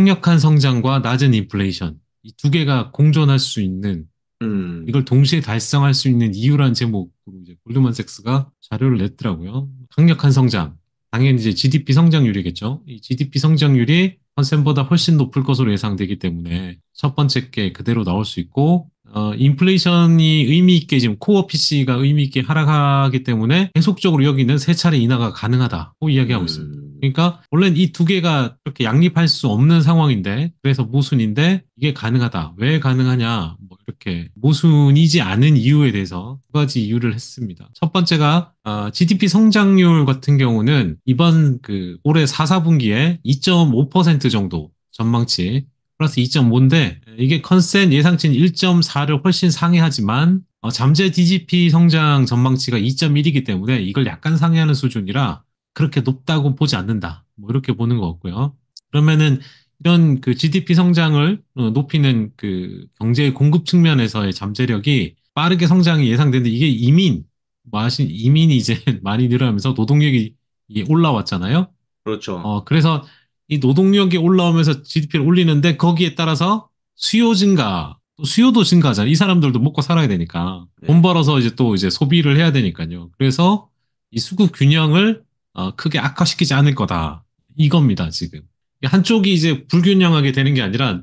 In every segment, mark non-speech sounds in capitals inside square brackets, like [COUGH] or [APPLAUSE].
강력한 성장과 낮은 인플레이션 이 두 개가 공존할 수 있는 음. 이걸 동시에 달성할 수 있는 이유라는 제목으로 이제 골드만색스가 자료를 냈더라고요. 강력한 성장 당연히 이제 GDP 성장률이겠죠. 이 GDP 성장률이 컨센보다 훨씬 높을 것으로 예상되기 때문에 첫 번째 게 그대로 나올 수 있고 어, 인플레이션이 의미 있게 지금 코어 PC가 의미 있게 하락하기 때문에 계속적으로 여기는 세 차례 인하가 가능하다고 뭐 이야기하고 음... 있습니다. 그러니까 원래는 이 두 개가 이렇게 양립할 수 없는 상황인데 그래서 모순인데 이게 가능하다. 왜 가능하냐? 뭐 이렇게 모순이지 않은 이유에 대해서 두 가지 이유를 했습니다. 첫 번째가 어, GDP 성장률 같은 경우는 이번 그 올해 4, 4분기에 2.5% 정도 전망치 플러스 2.5인데 이게 컨센 예상치는 1.4를 훨씬 상회하지만 어, 잠재 DGP 성장 전망치가 2.1이기 때문에 이걸 약간 상회하는 수준이라 그렇게 높다고 보지 않는다. 뭐 이렇게 보는 것 같고요. 그러면은 이런 그 GDP 성장을 어, 높이는 그 경제 공급 측면에서의 잠재력이 빠르게 성장이 예상되는데 이게 이민, 뭐 아신 이민이 이제 [LAUGHS] 많이 늘어나면서 노동력이 올라왔잖아요. 그렇죠. 어, 그래서 이 노동력이 올라오면서 GDP를 올리는데 거기에 따라서 수요 증가, 또 수요도 증가하잖아이 사람들도 먹고 살아야 되니까. 네. 돈 벌어서 이제 또 이제 소비를 해야 되니까요. 그래서 이 수급 균형을 어, 크게 악화시키지 않을 거다. 이겁니다, 지금. 한쪽이 이제 불균형하게 되는 게 아니라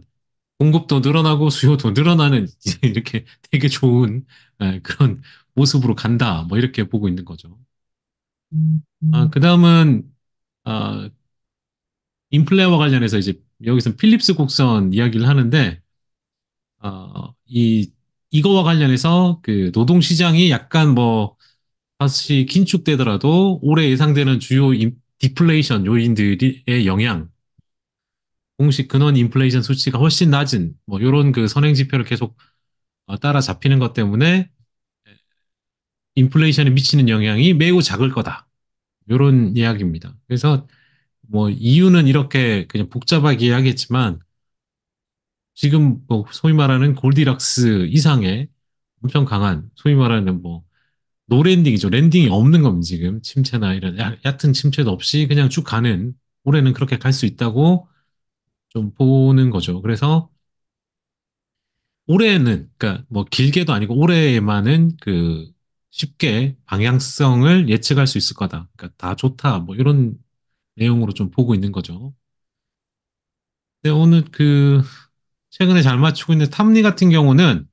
공급도 늘어나고 수요도 늘어나는 [LAUGHS] 이렇게 되게 좋은 예, 그런 모습으로 간다. 뭐 이렇게 보고 있는 거죠. 음, 음. 아, 그 다음은 아, 인플레와 관련해서 이제 여기서 필립스 곡선 이야기를 하는데 어, 이 이거와 관련해서 그 노동 시장이 약간 뭐 다시 긴축되더라도 올해 예상되는 주요 인, 디플레이션 요인들의 영향 공식 근원 인플레이션 수치가 훨씬 낮은 뭐요런그 선행 지표를 계속 어, 따라 잡히는 것 때문에 인플레이션에 미치는 영향이 매우 작을 거다 이런 이야기입니다. 그래서 뭐 이유는 이렇게 그냥 복잡하게 이야기했지만 지금 뭐 소위 말하는 골디락스 이상의 엄청 강한 소위 말하는 뭐 노랜딩이죠. 랜딩이 없는 겁니다. 지금 침체나 이런 야, 얕은 침체도 없이 그냥 쭉 가는 올해는 그렇게 갈 수 있다고 좀 보는 거죠. 그래서 올해는 그러니까 뭐 길게도 아니고 올해만은 에그 쉽게 방향성을 예측할 수 있을 거다. 그러니까 다 좋다. 뭐 이런 내용으로 좀 보고 있는 거죠. 근데 오늘 그 최근에 잘 맞추고 있는 탐리 같은 경우는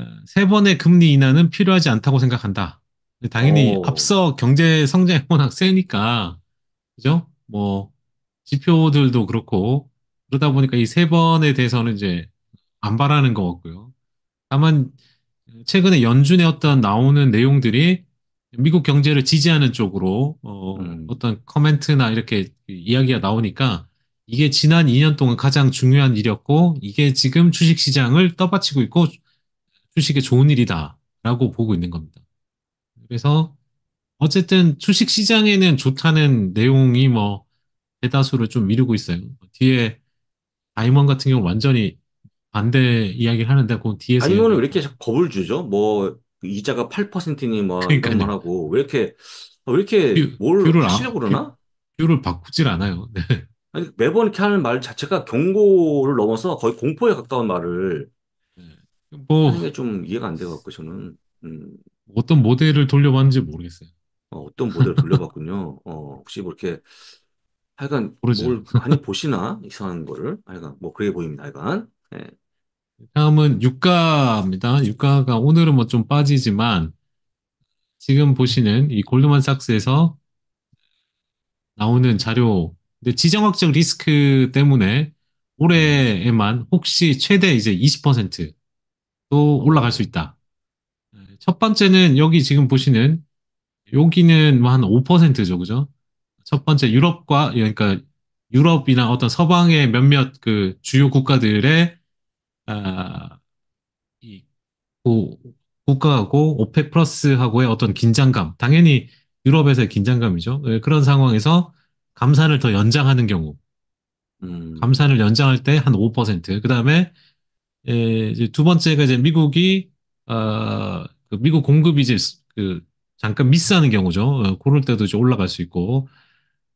어, 세 번의 금리 인하는 필요하지 않다고 생각한다. 당연히 앞서 경제 성장이 워낙 세니까 그죠? 뭐 지표들도 그렇고 그러다 보니까 이 세 번에 대해서는 이제 안 바라는 것 같고요. 다만 최근에 연준의 어떤 나오는 내용들이 미국 경제를 지지하는 쪽으로 어, 음. 어떤 커멘트나 이렇게 이야기가 나오니까 이게 지난 2년 동안 가장 중요한 일이었고 이게 지금 주식 시장을 떠받치고 있고 주식에 좋은 일이다라고 보고 있는 겁니다. 그래서 어쨌든 주식 시장에는 좋다는 내용이 뭐 대다수를 좀 미루고 있어요. 뒤에 아이먼 같은 경우 완전히 반대 이야기를 하는데 그 뒤에서 다이먼은 왜 이렇게 겁을 주죠? 뭐그 이자가 8%니 뭐 이런 말 하고 왜 이렇게 아, 왜 이렇게 뷰, 뭘 뷰를, 하시려고 뷰, 그러나? 뷰를 바꾸질 않아요. 네. 아니, 매번 이렇게 하는 말 자체가 경고를 넘어서 거의 공포에 가까운 말을 네. 뭐, 하는 게좀 이해가 안 돼갖고 저는 음, 뭐 어떤 모델을 돌려봤는지 모르겠어요. 어, 어떤 모델을 돌려봤군요. 어, 혹시 뭐 이렇게 하여간 모르죠. 뭘 많이 보시나 이상한 거를 하여간 뭐 그래 보입니다. 하여간 예. 다음은 유가입니다. 유가가 오늘은 뭐 좀 빠지지만 지금 보시는 이 골드만삭스에서 나오는 자료 근데 지정학적 리스크 때문에 올해에만 혹시 최대 이제 20%또 올라갈 수 있다. 첫 번째는 여기 지금 보시는 여기는 뭐 한 5%죠, 그죠? 첫 번째 유럽과 그러니까 유럽이나 어떤 서방의 몇몇 그 주요 국가들의 아, 이 구- 국가하고 오펙 플러스하고의 어떤 긴장감, 당연히 유럽에서의 긴장감이죠. 예, 그런 상황에서 감산을 더 연장하는 경우, 음. 감산을 연장할 때 한 5%, 그 다음에 에, 예, 이제 두 번째가 이제 미국이 어, 그 미국 공급이 이제 그 잠깐 미스하는 경우죠. 어, 그럴 때도 이제 올라갈 수 있고,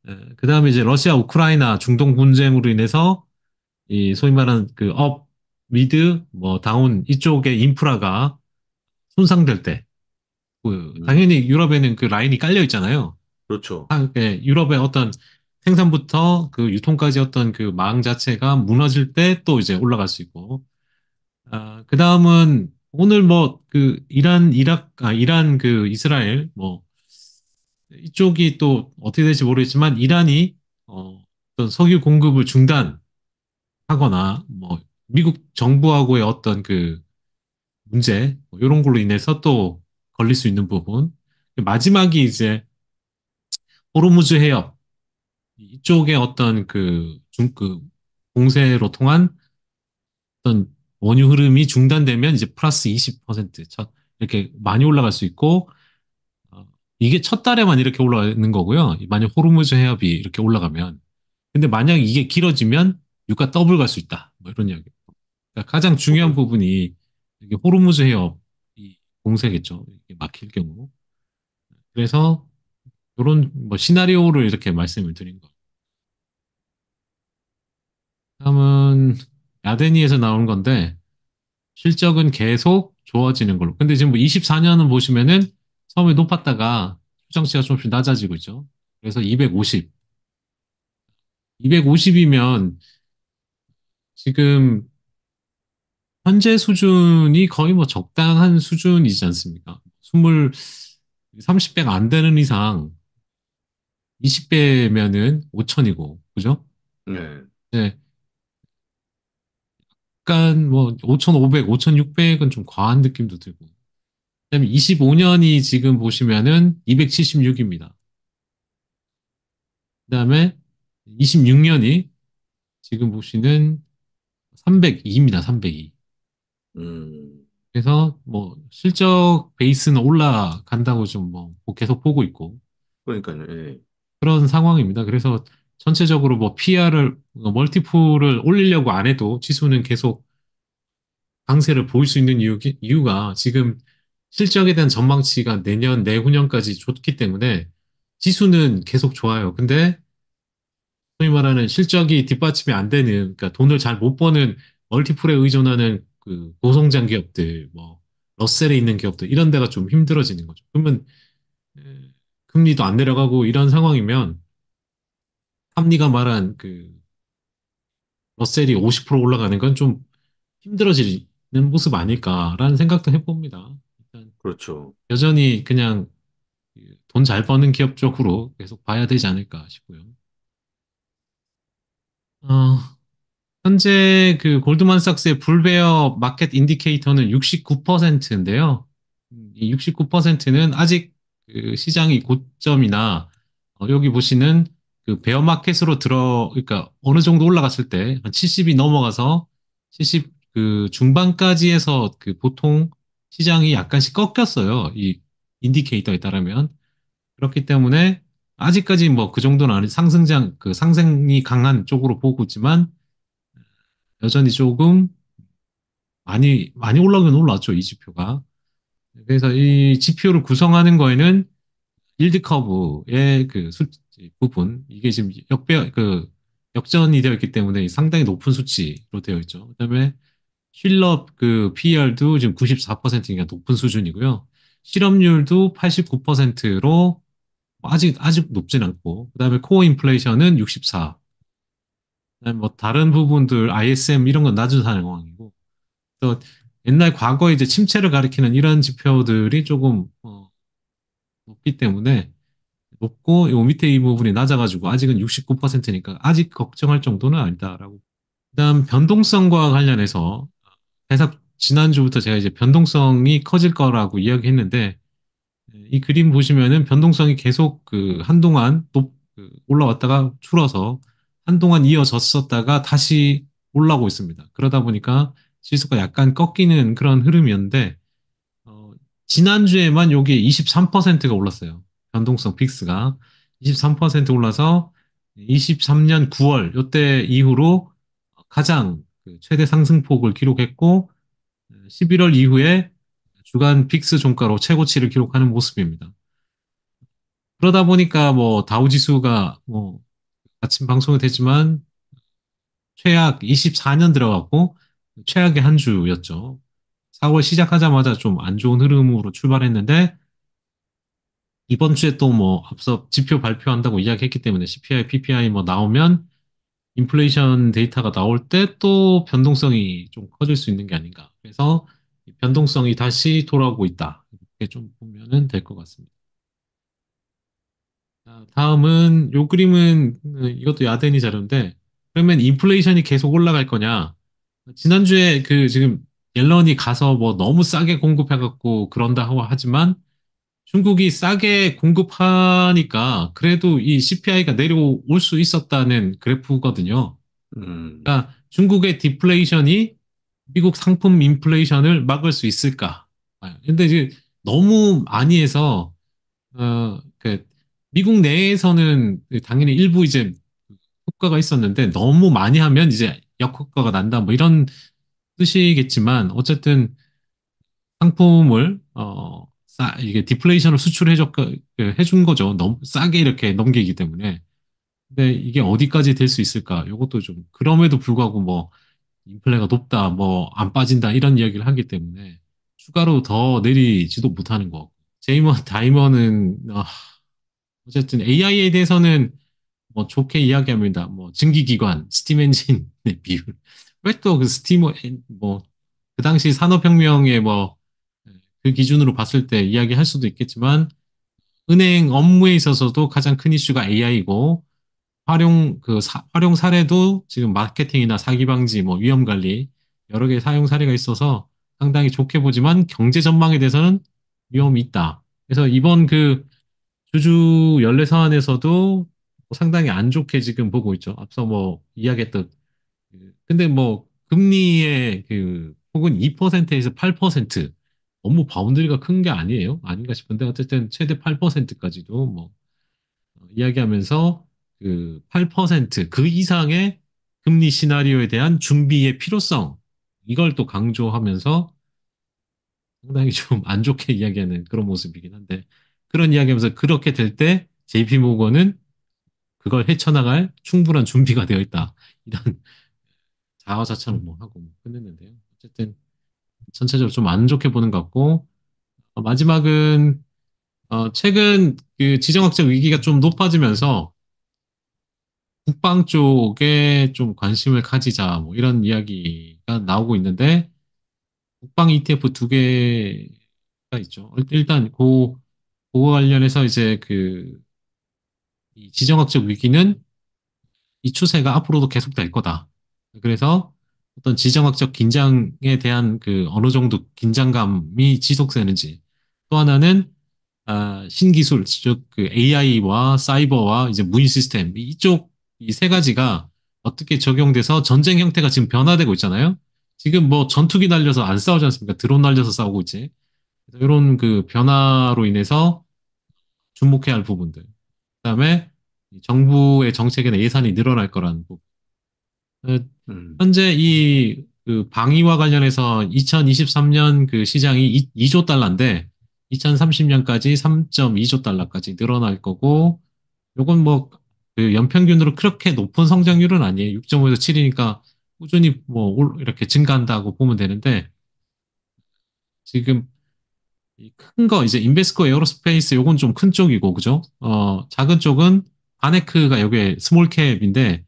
예, 그 다음에 이제 러시아 우크라이나 중동 분쟁으로 인해서 이 소위 말하는 그 업, 미드, 뭐 다운 이쪽에 인프라가 손상될 때, 그 음. 당연히 유럽에는 그 라인이 깔려 있잖아요. 그렇죠. 아, 예, 유럽의 어떤 생산부터 그 유통까지 어떤 그 망 자체가 무너질 때 또 이제 올라갈 수 있고, 아, 뭐 그 다음은 오늘 뭐 그 이란, 이락, 아, 이란 그 이스라엘 뭐 이쪽이 또 어떻게 될지 모르겠지만 이란이 어, 어떤 석유 공급을 중단하거나 뭐 미국 정부하고의 어떤 그 문제 뭐 이런 걸로 인해서 또 걸릴 수 있는 부분 마지막이 이제 호르무즈 해협 이쪽에 어떤 그중그 그 공세로 통한 어떤 원유 흐름이 중단되면 이제 플러스 20%첫 이렇게 많이 올라갈 수 있고 어, 이게 첫 달에만 이렇게 올라가는 거고요. 만약 호르무즈 해협이 이렇게 올라가면 근데 만약 이게 길어지면 유가 더블 갈 수 있다. 뭐 이런 이야기. 그러니까 가장 중요한 음. 부분이 이게 호르무즈 해협 이 공세겠죠. 이게 막힐 경우. 그래서 이런 뭐 시나리오를 이렇게 말씀을 드린 거. 다음은 야데니에서 나온 건데 실적은 계속 좋아지는 걸로. 근데 지금 뭐 24년은 보시면은 처음에 높았다가 추정치가 조금씩 낮아지고 있죠. 그래서 250. 250이면 지금 현재 수준이 거의 뭐 적당한 수준이지 않습니까? 20, 3 0배가안 되는 이상 20배면은 5천이고, 그죠? 네. 네. 약간 뭐 5,500, 5,600은 좀 과한 느낌도 들고. 그다음에 25년이 지금 보시면은 276입니다. 그다음에 26년이 지금 보시는 302입니다. 302. 음. 그래서 뭐 실적 베이스는 올라간다고 좀 뭐 계속 보고 있고 그러니까요. 예. 그런 상황입니다. 그래서 전체적으로 뭐 PR을 멀티플을 올리려고 안 해도 지수는 계속 강세를 보일 수 있는 이유, 이유가 지금 실적에 대한 전망치가 내년 내후년까지 좋기 때문에 지수는 계속 좋아요. 근데 소위 말하는 실적이 뒷받침이 안 되는 그러니까 돈을 잘 못 버는 멀티플에 의존하는 그 고성장 기업들, 뭐 러셀에 있는 기업들 이런 데가 좀 힘들어지는 거죠. 그러면 금리도 안 내려가고 이런 상황이면 합리가 말한 그 러셀이 50% 올라가는 건 좀 힘들어지는 모습 아닐까라는 생각도 해봅니다. 그렇죠. 여전히 그냥 돈 잘 버는 기업 쪽으로 계속 봐야 되지 않을까 싶고요. 어, 현재 그 골드만삭스의 불베어 마켓 인디케이터는 69%인데요. 음. 이 69%는 아직 그 시장이 고점이나 어, 여기 보시는 그 베어 마켓으로 들어 그러니까 어느 정도 올라갔을 때한 70이 넘어가서 70 그 중반까지 해서 그 보통 시장이 약간씩 꺾였어요. 이 인디케이터에 따르면 그렇기 때문에 아직까지 뭐 그 정도는 아니 상승장 그 상승이 강한 쪽으로 보고 있지만 여전히 조금 많이, 많이 올라오긴 올라왔죠이 지표가. 그래서 이 지표를 구성하는 거에는 일드 커브의 그 수, 부분, 이게 지금 역배, 그 역전이 되어 있기 때문에 상당히 높은 수치로 되어 있죠. 그 다음에 힐럽 그 PER도 지금 94%니까 높은 수준이고요. 실업률도 89%로 아직, 아직 높진 않고, 그 다음에 코어 인플레이션은 64, 뭐 다른 부분들 ISM 이런 건 낮은 상황이고 또 옛날 과거 이제 침체를 가리키는 이런 지표들이 조금 어, 높기 때문에 높고 요 밑에 이 부분이 낮아가지고 아직은 69%니까 아직 걱정할 정도는 아니다라고. 그다음 변동성과 관련해서 회사 지난주부터 제가 이제 변동성이 커질 거라고 이야기했는데 이 그림 보시면은 변동성이 계속 그 한동안 높 그 올라왔다가 줄어서 한동안 이어졌었다가 다시 올라오고 있습니다. 그러다 보니까 지수가 약간 꺾이는 그런 흐름이었는데 어, 지난주에만 여기 23%가 올랐어요. 변동성 픽스가 23% 올라서 23년 9월 이때 이후로 가장 그 최대 상승폭을 기록했고 11월 이후에 주간 픽스 종가로 최고치를 기록하는 모습입니다. 그러다 보니까 뭐 다우지수가 뭐 아침 방송이 되지만 최악 24년 들어갔고 최악의 한 주였죠. 4월 시작하자마자 좀 안 좋은 흐름으로 출발했는데 이번 주에 또 뭐 앞서 지표 발표한다고 이야기했기 때문에 CPI, PPI 뭐 나오면 인플레이션 데이터가 나올 때 또 변동성이 좀 커질 수 있는 게 아닌가. 그래서 변동성이 다시 돌아오고 있다. 이렇게 좀 보면은 될 것 같습니다. 다음은 요 그림은 그, 이것도 야덴이 자료인데 그러면 인플레이션이 계속 올라갈 거냐? 지난주에 그 지금 옐런이 가서 뭐 너무 싸게 공급해갖고 그런다고 하지만 중국이 싸게 공급하니까 그래도 이 CPI가 내려올 수 있었다는 그래프거든요. 음. 그러니까 중국의 디플레이션이 미국 상품 인플레이션을 막을 수 있을까? 아, 근데 이제 너무 많이 해서 어, 그 미국 내에서는 당연히 일부 이제 효과가 있었는데 너무 많이 하면 이제 역효과가 난다 뭐 이런 뜻이겠지만 어쨌든 상품을 어 싸, 이게 디플레이션을 수출해 그, 그, 해준 거죠. 너무 싸게 이렇게 넘기기 때문에. 근데 이게 어디까지 될 수 있을까? 이것도 좀 그럼에도 불구하고 뭐 인플레가 높다, 뭐 안 빠진다 이런 이야기를 하기 때문에 추가로 더 내리지도 못하는 거. 제이먼 다이먼은 어, 어쨌든 AI에 대해서는 뭐 좋게 이야기합니다. 뭐 증기기관, 스팀 엔진의 [LAUGHS] 네, 비율. 왜 또 그 스팀 뭐그 당시 산업혁명의 뭐 그 기준으로 봤을 때 이야기할 수도 있겠지만 은행 업무에 있어서도 가장 큰 이슈가 AI이고 활용 그 사, 활용 사례도 지금 마케팅이나 사기 방지 뭐 위험 관리 여러 개의 사용 사례가 있어서 상당히 좋게 보지만 경제 전망에 대해서는 위험이 있다. 그래서 이번 그 주주 연례 사안에서도 상당히 안 좋게 지금 보고 있죠. 앞서 뭐 이야기했던. 그, 근데 뭐 금리의 그 혹은 2%에서 8% 너무 바운드리가 큰 게 아니에요. 아닌가 싶은데 어쨌든 최대 8%까지도 뭐 이야기하면서 그 8%그 이상의 금리 시나리오에 대한 준비의 필요성 이걸 또 강조하면서 상당히 좀 안 좋게 [LAUGHS] 이야기하는 그런 모습이긴 한데 그런 이야기하면서 그렇게 될 때 JP 모건은 그걸 헤쳐나갈 충분한 준비가 되어 있다. 이런 [LAUGHS] 자화자찬을 뭐 하고 뭐 끝냈는데요. 어쨌든 전체적으로 좀 안 좋게 보는 것 같고 어, 마지막은 어, 최근 그 지정학적 위기가 좀 높아지면서 국방 쪽에 좀 관심을 가지자 뭐 이런 이야기가 나오고 있는데 국방 ETF 두 개가 있죠. 일단 그 그거 관련해서 이제 그 지정학적 위기는 이 추세가 앞으로도 계속될 거다. 그래서 어떤 지정학적 긴장에 대한 그 어느 정도 긴장감이 지속되는지 또 하나는 아, 신기술 즉 그 AI와 사이버와 이제 무인 시스템 이쪽 이 세 가지가 어떻게 적용돼서 전쟁 형태가 지금 변화되고 있잖아요. 지금 뭐 전투기 날려서 안 싸우지 않습니까? 드론 날려서 싸우고 있지. 이런 그 변화로 인해서 주목해야 할 부분들. 그 다음에 정부의 정책이나 예산이 늘어날 거라는 부분. 어, 음. 현재 이그 방위와 관련해서 2023년 그 시장이 2, 2조 달러인데 2030년까지 3.2조 달러까지 늘어날 거고 요건 뭐그 연평균으로 그렇게 높은 성장률은 아니에요. 6.5에서 7이니까 꾸준히 뭐 이렇게 증가한다고 보면 되는데 지금 이큰거 이제 인베스코 에어로스페이스 요건 좀 큰 쪽이고 그죠? 어 작은 쪽은 아네크가 여기 에 스몰캡인데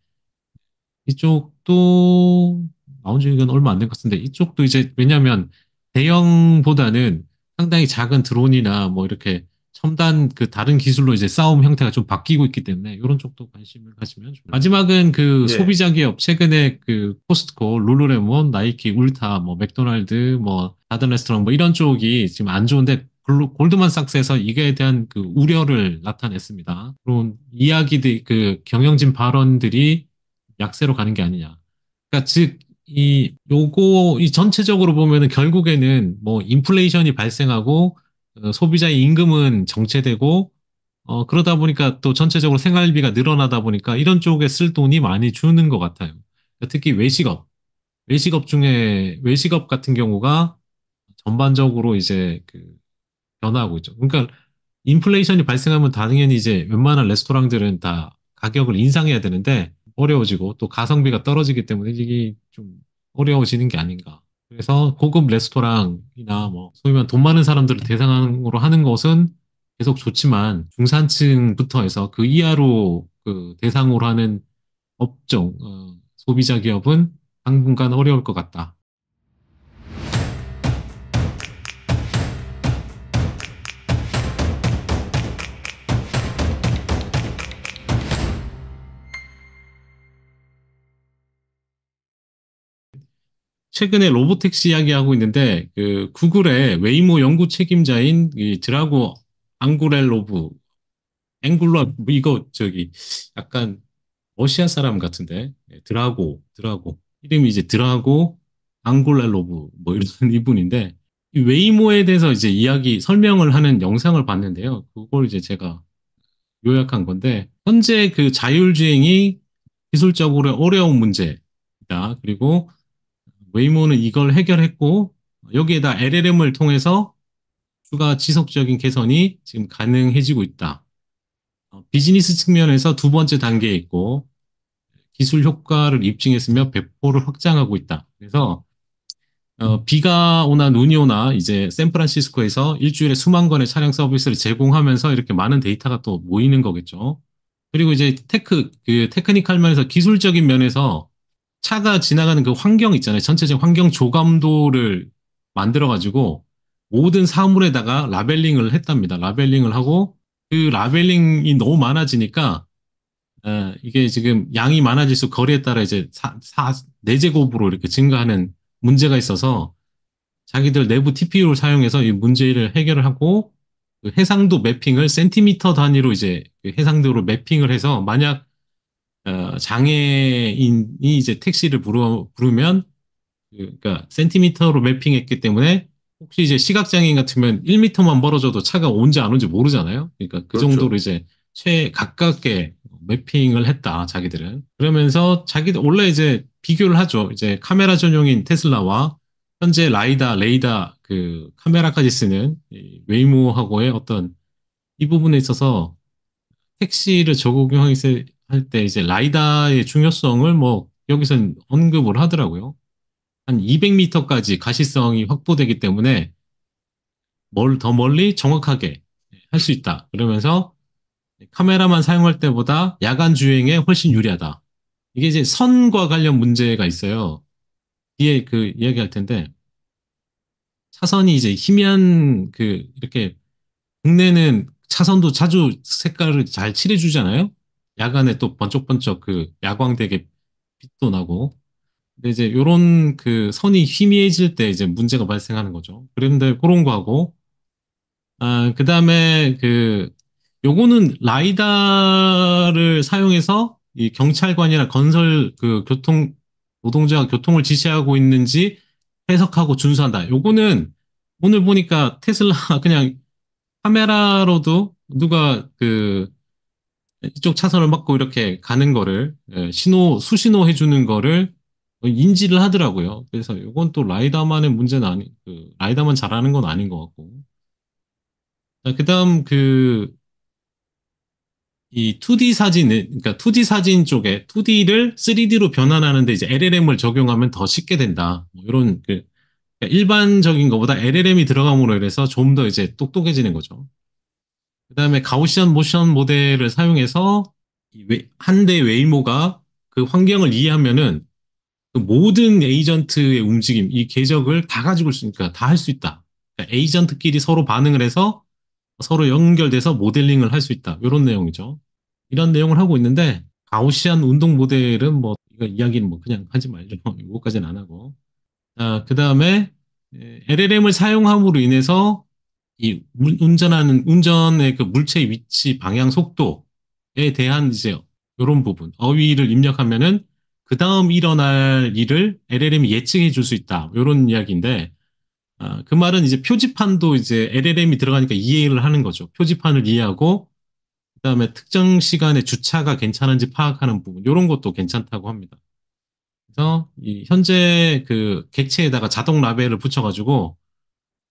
이쪽도 나온 지이 얼마 안 된 것 같은데 이쪽도 이제 왜냐하면 대형보다는 상당히 작은 드론이나 뭐 이렇게 첨단 그 다른 기술로 이제 싸움 형태가 좀 바뀌고 있기 때문에 이런 쪽도 관심을 가지면 좋습니다 마지막은 그 예. 소비자 기업 최근에 그 코스트코, 룰루레몬, 나이키, 울타, 뭐 맥도날드, 뭐 다든 레스토랑뭐 이런 쪽이 지금 안 좋은데 골드만삭스에서 이거에 대한 그 우려를 나타냈습니다. 그런 이야기들 그 경영진 발언들이 약세로 가는 게 아니냐. 그러니까 즉 이 요거 이 전체적으로 보면은 결국에는 뭐 인플레이션이 발생하고 어, 소비자의 임금은 정체되고 어 그러다 보니까 또 전체적으로 생활비가 늘어나다 보니까 이런 쪽에 쓸 돈이 많이 주는 것 같아요. 그러니까 특히 외식업 외식업 중에 외식업 같은 경우가 전반적으로 이제 그 변화하고 있죠. 그러니까 인플레이션이 발생하면 당연히 이제 웬만한 레스토랑들은 다 가격을 인상해야 되는데 어려워지고 또 가성비가 떨어지기 때문에 이게 좀 어려워지는 게 아닌가. 그래서 고급 레스토랑이나 뭐 소위 말하면 돈 많은 사람들을 대상으로 하는 것은 계속 좋지만 중산층부터 해서 그 이하로 그 대상으로 하는 업종, 어, 소비자 기업은 당분간 어려울 것 같다. 최근에 로보택시 이야기하고 있는데 그 구글의 웨이모 연구 책임자인 이 드라고 앙구렐로브 앵굴러 뭐 이거 저기 약간 러시아 사람 같은데 예, 드라고 드라고 이름이 이제 드라고 앙골렐로브 뭐 이런 [LAUGHS] 이분인데 이 웨이모에 대해서 이제 이야기 설명을 하는 영상을 봤는데요. 그걸 이제 제가 요약한 건데 현재 그 자율주행이 기술적으로 어려운 문제다. 그리고 웨이모는 이걸 해결했고 여기에다 LLM을 통해서 추가 지속적인 개선이 지금 가능해지고 있다. 어, 비즈니스 측면에서 두 번째 단계에 있고 기술 효과를 입증했으며 배포를 확장하고 있다. 그래서 어, 비가 오나 눈이 오나 이제 샌프란시스코에서 일주일에 수만 건의 차량 서비스를 제공하면서 이렇게 많은 데이터가 또 모이는 거겠죠. 그리고 이제 테크 그 테크니컬 면에서 기술적인 면에서 차가 지나가는 그 환경 있잖아요. 전체적인 환경 조감도를 만들어가지고 모든 사물에다가 라벨링을 했답니다. 라벨링을 하고 그 라벨링이 너무 많아지니까 어, 이게 지금 양이 많아질수록 거리에 따라 이제 사, 사, 4제곱으로 이렇게 증가하는 문제가 있어서 자기들 내부 TPU를 사용해서 이 문제를 해결을 하고 그 해상도 매핑을 센티미터 단위로 이제 그 해상도로 매핑을 해서 만약 어, 장애인이 이제 택시를 부르, 면 그, 그러니까 센티미터로 맵핑했기 때문에 혹시 이제 시각장애인 같으면 1미터만 벌어져도 차가 온지 안 온지 모르잖아요. 그러니까 그 그렇죠. 정도로 이제 최 가깝게 맵핑을 했다 자기들은 그러면서 자기들 원래 이제 비교를 하죠. 이제 카메라 전용인 테슬라와 현재 라이다, 레이다 그 카메라까지 쓰는 웨이모하고의 어떤 이 부분에 있어서 택시를 적용했을 할때 이제 라이다의 중요성을 뭐 여기선 언급을 하더라고요. 한 200m까지 가시성이 확보되기 때문에 뭘 더 멀리 정확하게 할 수 있다. 그러면서 카메라만 사용할 때보다 야간 주행에 훨씬 유리하다. 이게 이제 선과 관련 문제가 있어요. 뒤에 그 이야기할 텐데 차선이 이제 희미한 그 이렇게 국내는 차선도 자주 색깔을 잘 칠해주잖아요. 야간에 또 번쩍번쩍 그 야광되게 빛도 나고 근데 이제 요런 그 선이 희미해질 때 이제 문제가 발생하는 거죠. 그런데 그런 거 하고 아, 그다음에 그 요거는 라이다를 사용해서 이 경찰관이나 건설 그 교통 노동자가 교통을 지시하고 있는지 해석하고 준수한다. 요거는 오늘 보니까 테슬라 [LAUGHS] 그냥 카메라로도 누가 그 이쪽 차선을 막고 이렇게 가는 거를 예, 신호 수신호 해주는 거를 인지를 하더라고요. 그래서 이건 또 라이다만의 문제는 아니 그 라이다만 잘하는 건 아닌 것 같고. 자, 그다음 그 이 2D 사진 그러니까 2D 사진 쪽에 2D를 3D로 변환하는데 이제 LLM을 적용하면 더 쉽게 된다. 뭐 이런 그 그러니까 일반적인 것보다 LLM이 들어감으로 인해서 좀 더 이제 똑똑해지는 거죠. 그 다음에 가오시안 모션 모델을 사용해서 한 대의 웨이모가 그 환경을 이해하면은 그 모든 에이전트의 움직임, 이 궤적을 다 가지고 있으니까 그러니까 다할 수 있다. 그러니까 에이전트끼리 서로 반응을 해서 서로 연결돼서 모델링을 할 수 있다. 이런 내용이죠. 이런 내용을 하고 있는데 가오시안 운동 모델은 뭐 이거 이야기는 뭐 그냥 하지 말죠. [LAUGHS] 이거까지는 안 하고. 아, 그 다음에 LLM을 사용함으로 인해서 이 운전하는 운전의 그 물체 위치, 방향, 속도에 대한 이제 이런 부분 어휘를 입력하면은 그 다음 일어날 일을 LLM이 예측해 줄 수 있다 이런 이야기인데 어, 그 말은 이제 표지판도 이제 LLM이 들어가니까 이해를 하는 거죠. 표지판을 이해하고 그다음에 특정 시간에 주차가 괜찮은지 파악하는 부분 이런 것도 괜찮다고 합니다. 그래서 이 현재 그 객체에다가 자동 라벨을 붙여가지고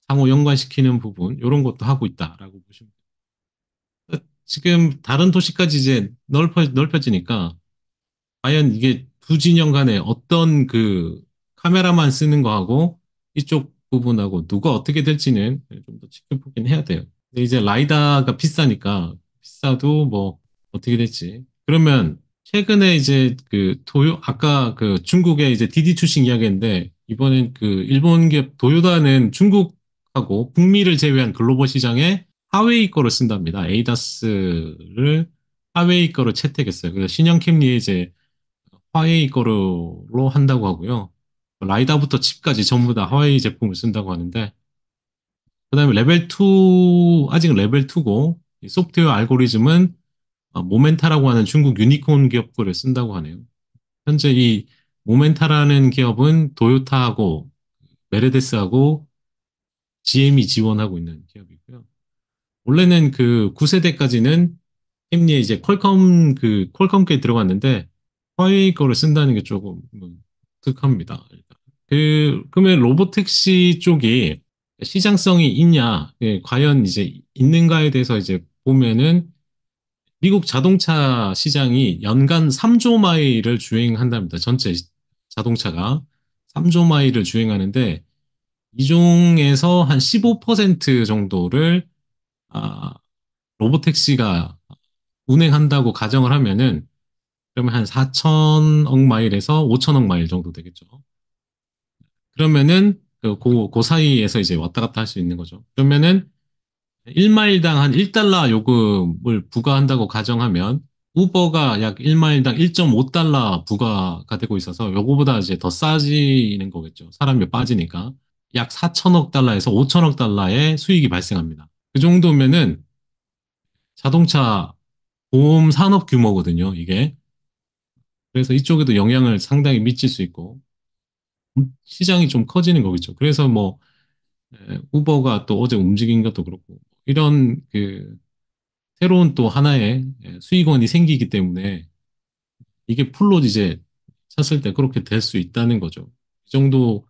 상호 연관시키는 부분 이런 것도 하고 있다라고 보시면 됩니다. 지금 다른 도시까지 이제 넓혀, 넓혀지니까 과연 이게 두 진영 간에 어떤 그 카메라만 쓰는 거하고 이쪽 부분하고 누가 어떻게 될지는 좀 더 지켜보긴 해야 돼요. 근데 이제 라이다가 비싸니까 비싸도 뭐 어떻게 될지. 그러면 최근에 이제 그 도요 아까 그 중국의 이제 디디 출신 이야기인데 이번엔 그 일본 기업 도요다는 중국 하고 북미를 제외한 글로벌 시장에 하웨이 거를 쓴답니다. 에이다스를 하웨이 거로 채택했어요. 그래서 신형 캠리에 이제 화웨이 거로 한다고 하고요. 라이다부터 칩까지 전부 다 하웨이 제품을 쓴다고 하는데 그다음에 레벨 2 아직 레벨 2고 소프트웨어 알고리즘은 아, 모멘타라고 하는 중국 유니콘 기업 거를 쓴다고 하네요. 현재 이 모멘타라는 기업은 도요타하고 메르데스하고 GM이 지원하고 있는 기업이고요. 원래는 그 9세대까지는 햄리에 이제 퀄컴 그 퀄컴 께 들어갔는데 화웨이 거를 쓴다는 게 조금 뭐 특합니다. 그 그러면 로보택시 쪽이 시장성이 있냐, 예, 과연 이제 있는가에 대해서 이제 보면은 미국 자동차 시장이 연간 3조 마일을 주행한답니다. 전체 자동차가 3조 마일을 주행하는데 이중에서 한 15% 정도를 아, 로봇택시가 운행한다고 가정을 하면은 그러면 한 4천억 마일에서 5천억 마일 정도 되겠죠. 그러면은 그, 고그 사이에서 이제 왔다 갔다 할 수 있는 거죠. 그러면은 1마일당 한 1달러 요금을 부과한다고 가정하면 우버가 약 1마일당 1.5달러 부과가 되고 있어서 요거보다 이제 더 싸지는 거겠죠. 사람이 빠지니까. 약 4천억 달러에서 5천억 달러의 수익이 발생합니다. 그 정도면은 자동차 보험 산업 규모거든요, 이게. 그래서 이쪽에도 영향을 상당히 미칠 수 있고, 시장이 좀 커지는 거겠죠. 그래서 뭐, 우버가 또 어제 움직인 것도 그렇고, 이런 그, 새로운 또 하나의 수익원이 생기기 때문에, 이게 풀로 이제 찼을 때 그렇게 될 수 있다는 거죠. 이 정도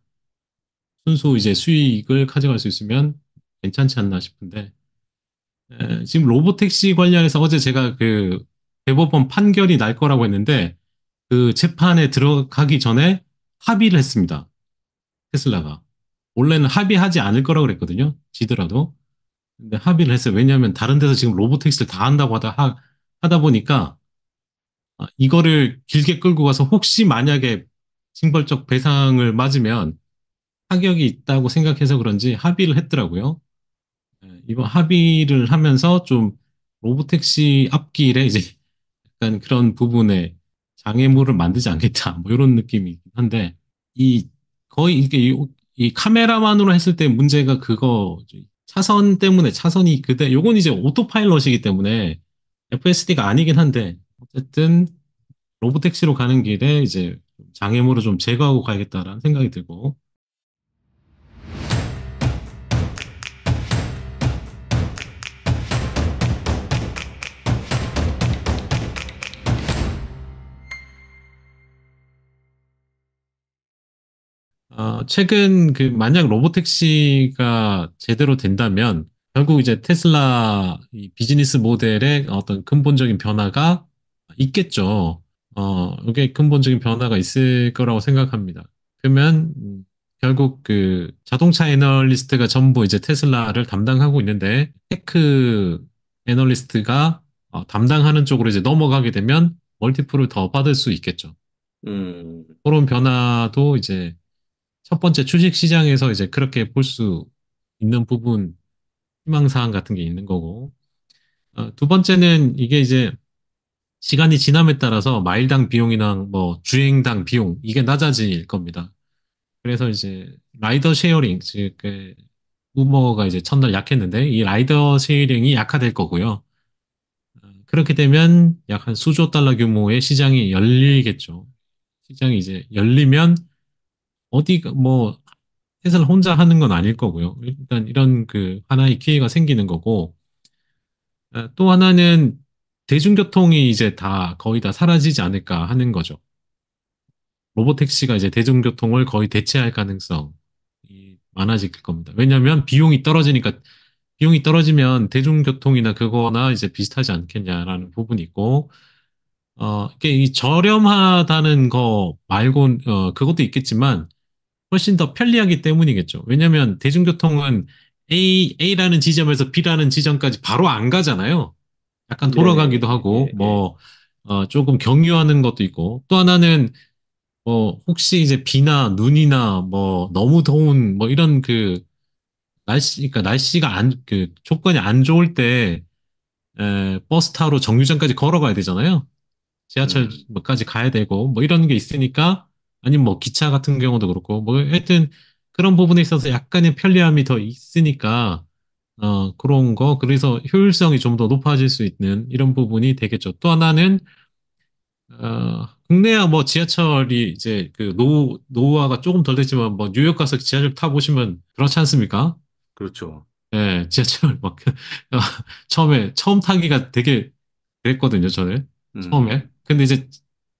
순수 이제 수익을 가져갈 수 있으면 괜찮지 않나 싶은데 에, 지금 로보택시 관련해서 어제 제가 그 대법원 판결이 날 거라고 했는데 그 재판에 들어가기 전에 합의를 했습니다. 테슬라가 원래는 합의하지 않을 거라고 그랬거든요. 지더라도 근데 합의를 했어요. 왜냐하면 다른 데서 지금 로보택시를 다 한다고 하다 하, 하다 보니까 아, 이거를 길게 끌고 가서 혹시 만약에 징벌적 배상을 맞으면 타격이 있다고 생각해서 그런지 합의를 했더라고요. 네, 이번 합의를 하면서 좀 로보택시 앞길에 이제 약간 그런 부분에 장애물을 만들지 않겠다. 뭐 이런 느낌이긴 한데 이 거의 이게 이, 카메라만으로 했을 때 문제가 그거 차선 때문에 차선이 그대 요건 이제 오토파일럿이기 때문에 FSD가 아니긴 한데 어쨌든 로보택시로 가는 길에 이제 장애물을 좀 제거하고 가야겠다라는 생각이 들고 어, 최근 그 만약 로보택시가 제대로 된다면 결국 이제 테슬라 비즈니스 모델의 어떤 근본적인 변화가 있겠죠. 어, 이게 근본적인 변화가 있을 거라고 생각합니다. 그러면 음, 결국 그 자동차 애널리스트가 전부 이제 테슬라를 담당하고 있는데 테크 애널리스트가 어, 담당하는 쪽으로 이제 넘어가게 되면 멀티플을 더 받을 수 있겠죠. 음. 그런 변화도 이제 첫 번째 주식 시장에서 이제 그렇게 볼 수 있는 부분 희망 사항 같은 게 있는 거고 어, 두 번째는 이게 이제 시간이 지남에 따라서 마일당 비용이나 뭐 주행당 비용 이게 낮아질 겁니다. 그래서 이제 라이더 쉐어링 즉 그 우버가 이제 첫날 약했는데 이 라이더 쉐어링이 약화될 거고요. 어, 그렇게 되면 약 한 수조 달러 규모의 시장이 열리겠죠. 시장이 이제 열리면 어디가 뭐 회사를 혼자 하는 건 아닐 거고요. 일단 이런 그 하나의 기회가 생기는 거고 아, 또 하나는 대중교통이 이제 다 거의 다 사라지지 않을까 하는 거죠. 로보택시가 이제 대중교통을 거의 대체할 가능성이 많아질 겁니다. 왜냐하면 비용이 떨어지니까 비용이 떨어지면 대중교통이나 그거나 이제 비슷하지 않겠냐라는 부분이 있고 어 이게 저렴하다는 거 말고 어 그것도 있겠지만 훨씬 더 편리하기 때문이겠죠. 왜냐면 대중교통은 A, A라는 지점에서 B라는 지점까지 바로 안 가잖아요. 약간 네, 돌아가기도 네, 하고 네, 뭐 어, 조금 경유하는 것도 있고 또 하나는 뭐 혹시 이제 비나 눈이나 뭐 너무 더운 뭐 이런 그 날씨 그러니까 날씨가 안 그 조건이 안 좋을 때 에, 버스 타러 정류장까지 걸어가야 되잖아요. 지하철까지 가야 되고 뭐 이런 게 있으니까 아니면 뭐 기차 같은 경우도 그렇고 뭐 하여튼 그런 부분에 있어서 약간의 편리함이 더 있으니까 어, 그런 거 그래서 효율성이 좀 더 높아질 수 있는 이런 부분이 되겠죠. 또 하나는 어, 국내야 뭐 지하철이 이제 그 노후, 노후화가 조금 덜 됐지만 뭐 뉴욕 가서 지하철 타보시면 그렇지 않습니까? 그렇죠. 예, 지하철 막 [LAUGHS] 처음에 처음 타기가 되게 그랬거든요, 저는 음. 처음에. 근데 이제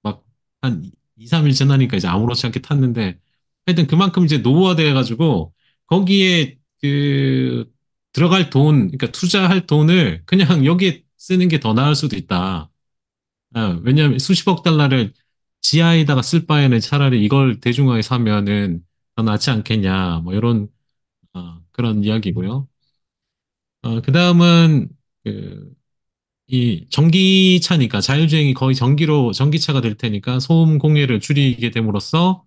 막한 2, 3일 지나니까 이제 아무렇지 않게 탔는데 하여튼 그만큼 이제 노후화돼가지고 거기에 그 들어갈 돈, 그러니까 투자할 돈을 그냥 여기에 쓰는 게 더 나을 수도 있다. 아, 왜냐하면 수십억 달러를 지하에다가 쓸 바에는 차라리 이걸 대중화에 사면은 더 낫지 않겠냐, 뭐 이런 어, 그런 이야기고요. 어, 그다음은 그이 전기차니까 자율주행이 거의 전기로 전기차가 될 테니까 소음 공해를 줄이게 됨으로써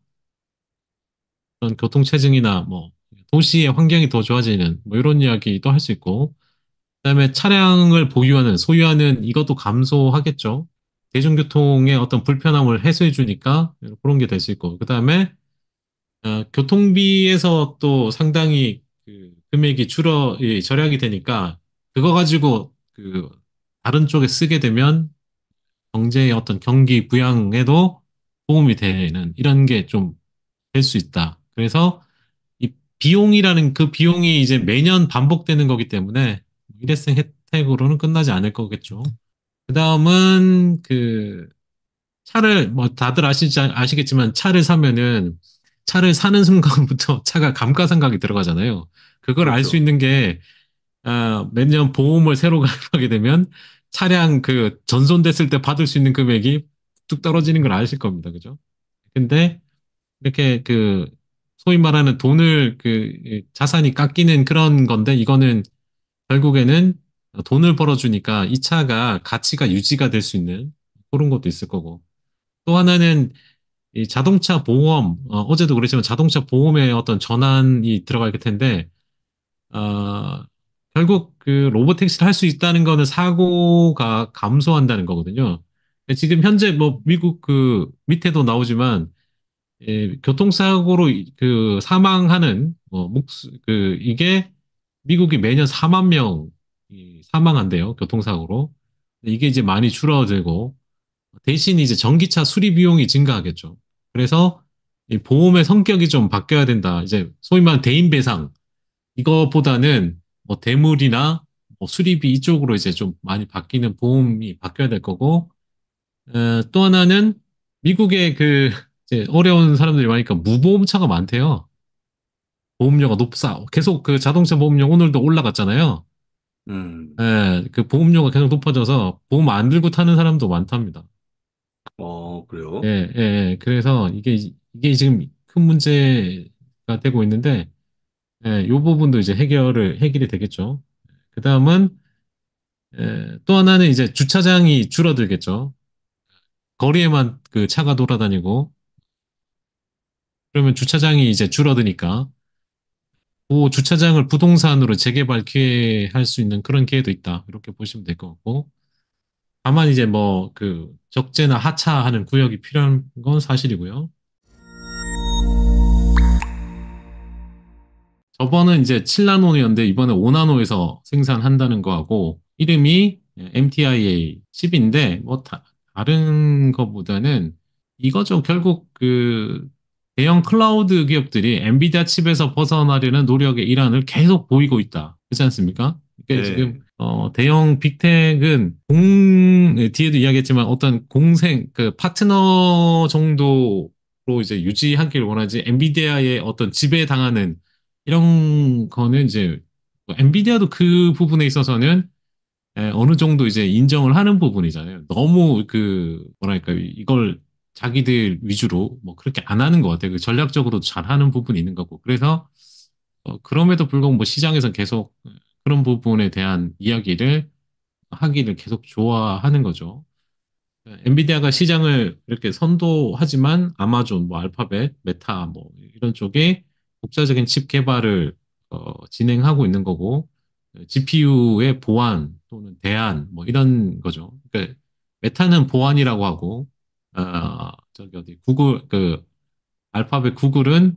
그런 교통 체증이나 뭐 도시의 환경이 더 좋아지는 뭐 이런 이야기도 할 수 있고 그다음에 차량을 보유하는 소유하는 이것도 감소하겠죠. 대중교통의 어떤 불편함을 해소해 주니까 그런 게 될 수 있고 그다음에 어, 교통비에서 또 상당히 그 금액이 줄어 예, 절약이 되니까 그거 가지고 그 다른 쪽에 쓰게 되면 경제의 어떤 경기 부양에도 도움이 되는 이런 게 좀 될 수 있다. 그래서 이 비용이라는 그 비용이 이제 매년 반복되는 거기 때문에 일회성 혜택으로는 끝나지 않을 거겠죠. 그 다음은 그 차를 뭐 다들 아시지 아시겠지만 차를 사면은 차를 사는 [LAUGHS] 순간부터 차가 감가상각이 들어가잖아요. 그걸 그렇죠. 알수 있는 게 아, 어, 매년 보험을 새로 [LAUGHS] 가입하게 되면 차량 그 전손됐을 때 받을 수 있는 금액이 뚝 떨어지는 걸 아실 겁니다. 그죠? 근데 이렇게 그 소위 말하는 돈을 그 자산이 깎이는 그런 건데 이거는 결국에는 돈을 벌어주니까 이 차가 가치가 유지가 될 수 있는 그런 것도 있을 거고 또 하나는 이 자동차 보험 어, 제도 그랬지만 자동차 보험에 어떤 전환이 들어갈 텐데 어, 결국 그 로봇 택시를 할 수 있다는 거는 사고가 감소한다는 거거든요. 지금 현재 뭐 미국 그 밑에도 나오지만 예, 교통사고로 그 사망하는 뭐 목수 그 이게 미국이 매년 4만 명 사망한대요 교통사고로 이게 이제 많이 줄어들고 대신 이제 전기차 수리 비용이 증가하겠죠. 그래서 이 보험의 성격이 좀 바뀌어야 된다. 이제 소위 말하는 대인 배상 이거보다는 뭐 대물이나 뭐 수리비 이쪽으로 이제 좀 많이 바뀌는 보험이 바뀌어야 될 거고 어, 또 하나는 미국의 그 이제 어려운 사람들이 많으니까 무보험차가 많대요. 보험료가 높사 계속 그 자동차 보험료 오늘도 올라갔잖아요. 음. 예, 그 보험료가 계속 높아져서 보험 안 들고 타는 사람도 많답니다. 어, 그래요? 예, 예, 예. 그래서 이게 이게 지금 큰 문제가 되고 있는데 예, 요 부분도 이제 해결을, 해결이 되겠죠. 그 다음은, 예, 또 하나는 이제 주차장이 줄어들겠죠. 거리에만 그 차가 돌아다니고, 그러면 주차장이 이제 줄어드니까, 그 주차장을 부동산으로 재개발 기회할 수 있는 그런 기회도 있다. 이렇게 보시면 될 것 같고, 다만 이제 뭐 그 적재나 하차하는 구역이 필요한 건 사실이고요. 저번은 이제 7나노였는데 이번에 5나노에서 생산한다는 거하고 이름이 MTIA 칩인데 뭐 다, 다른 것보다는 이거죠. 결국 그 대형 클라우드 기업들이 엔비디아 칩에서 벗어나려는 노력의 일환을 계속 보이고 있다. 그렇지 않습니까? 그러니까 네. 지금 어, 대형 빅텍은 공 네, 뒤에도 이야기했지만 어떤 공생 그 파트너 정도로 이제 유지하기를 원하지 엔비디아의 어떤 지배당하는 이런 거는 이제 뭐 엔비디아도 그 부분에 있어서는 예, 어느 정도 이제 인정을 하는 부분이잖아요. 너무 그 뭐랄까 이걸 자기들 위주로 뭐 그렇게 안 하는 것 같아요. 그 전략적으로 잘 하는 부분이 있는 거고. 그래서 어 그럼에도 불구하고 뭐 시장에서 계속 그런 부분에 대한 이야기를 하기를 계속 좋아하는 거죠. 엔비디아가 시장을 이렇게 선도하지만 아마존, 뭐 알파벳, 메타 뭐 이런 쪽에 독자적인 칩 개발을 어, 진행하고 있는 거고 GPU의 보안 또는 대안 뭐 이런 거죠. 그러니까 메타는 보안이라고 하고 어, 저기 어디 구글 그 알파벳 구글은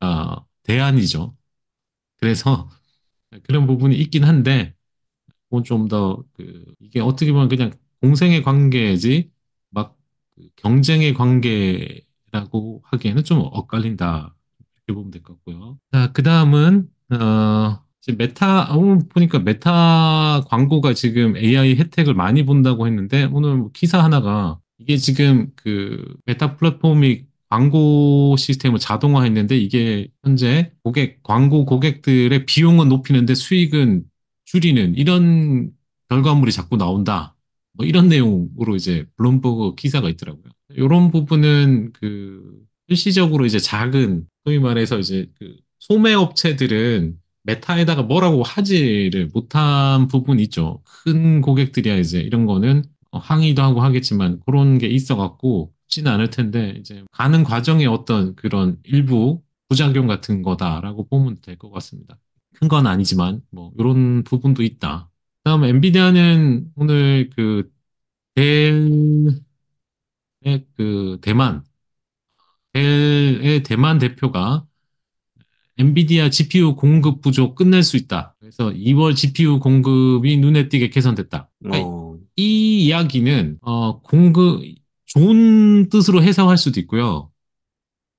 어, 대안이죠. 그래서 [LAUGHS] 그런 부분이 있긴 한데 그좀더 그 이게 어떻게 보면 그냥 공생의 관계지 막 그 경쟁의 관계라고 하기에는 좀 엇갈린다. 보면 될 것 같고요. 자, 그 다음은, 어, 메타, 오늘 어, 보니까 메타 광고가 지금 AI 혜택을 많이 본다고 했는데, 오늘 뭐 기사 하나가 이게 지금 그 메타 플랫폼이 광고 시스템을 자동화했는데 이게 현재 고객 광고 고객들의 비용은 높이는데 수익은 줄이는 이런 결과물이 자꾸 나온다. 뭐 이런 내용으로 이제 블룸버그 기사가 있더라고요. 이런 부분은 그 일시적으로 이제 작은 소위 말해서 이제 그 소매업체들은 메타에다가 뭐라고 하지를 못한 부분 이 있죠. 큰 고객들이야 이제 이런 거는 어, 항의도 하고 하겠지만 그런 게 있어 갖고 쉽진 않을 텐데 이제 가는 과정에 어떤 그런 일부 부작용 같은 거다라고 보면 될 것 같습니다. 큰 건 아니지만 뭐 이런 부분도 있다. 그다음 엔비디아는 오늘 그 델의 네, 그 대만 델의 대만 대표가 엔비디아 GPU 공급 부족 끝낼 수 있다. 그래서 2월 GPU 공급이 눈에 띄게 개선됐다. 그러니까 어. 이 이야기는 어, 공급 좋은 뜻으로 해석할 수도 있고요.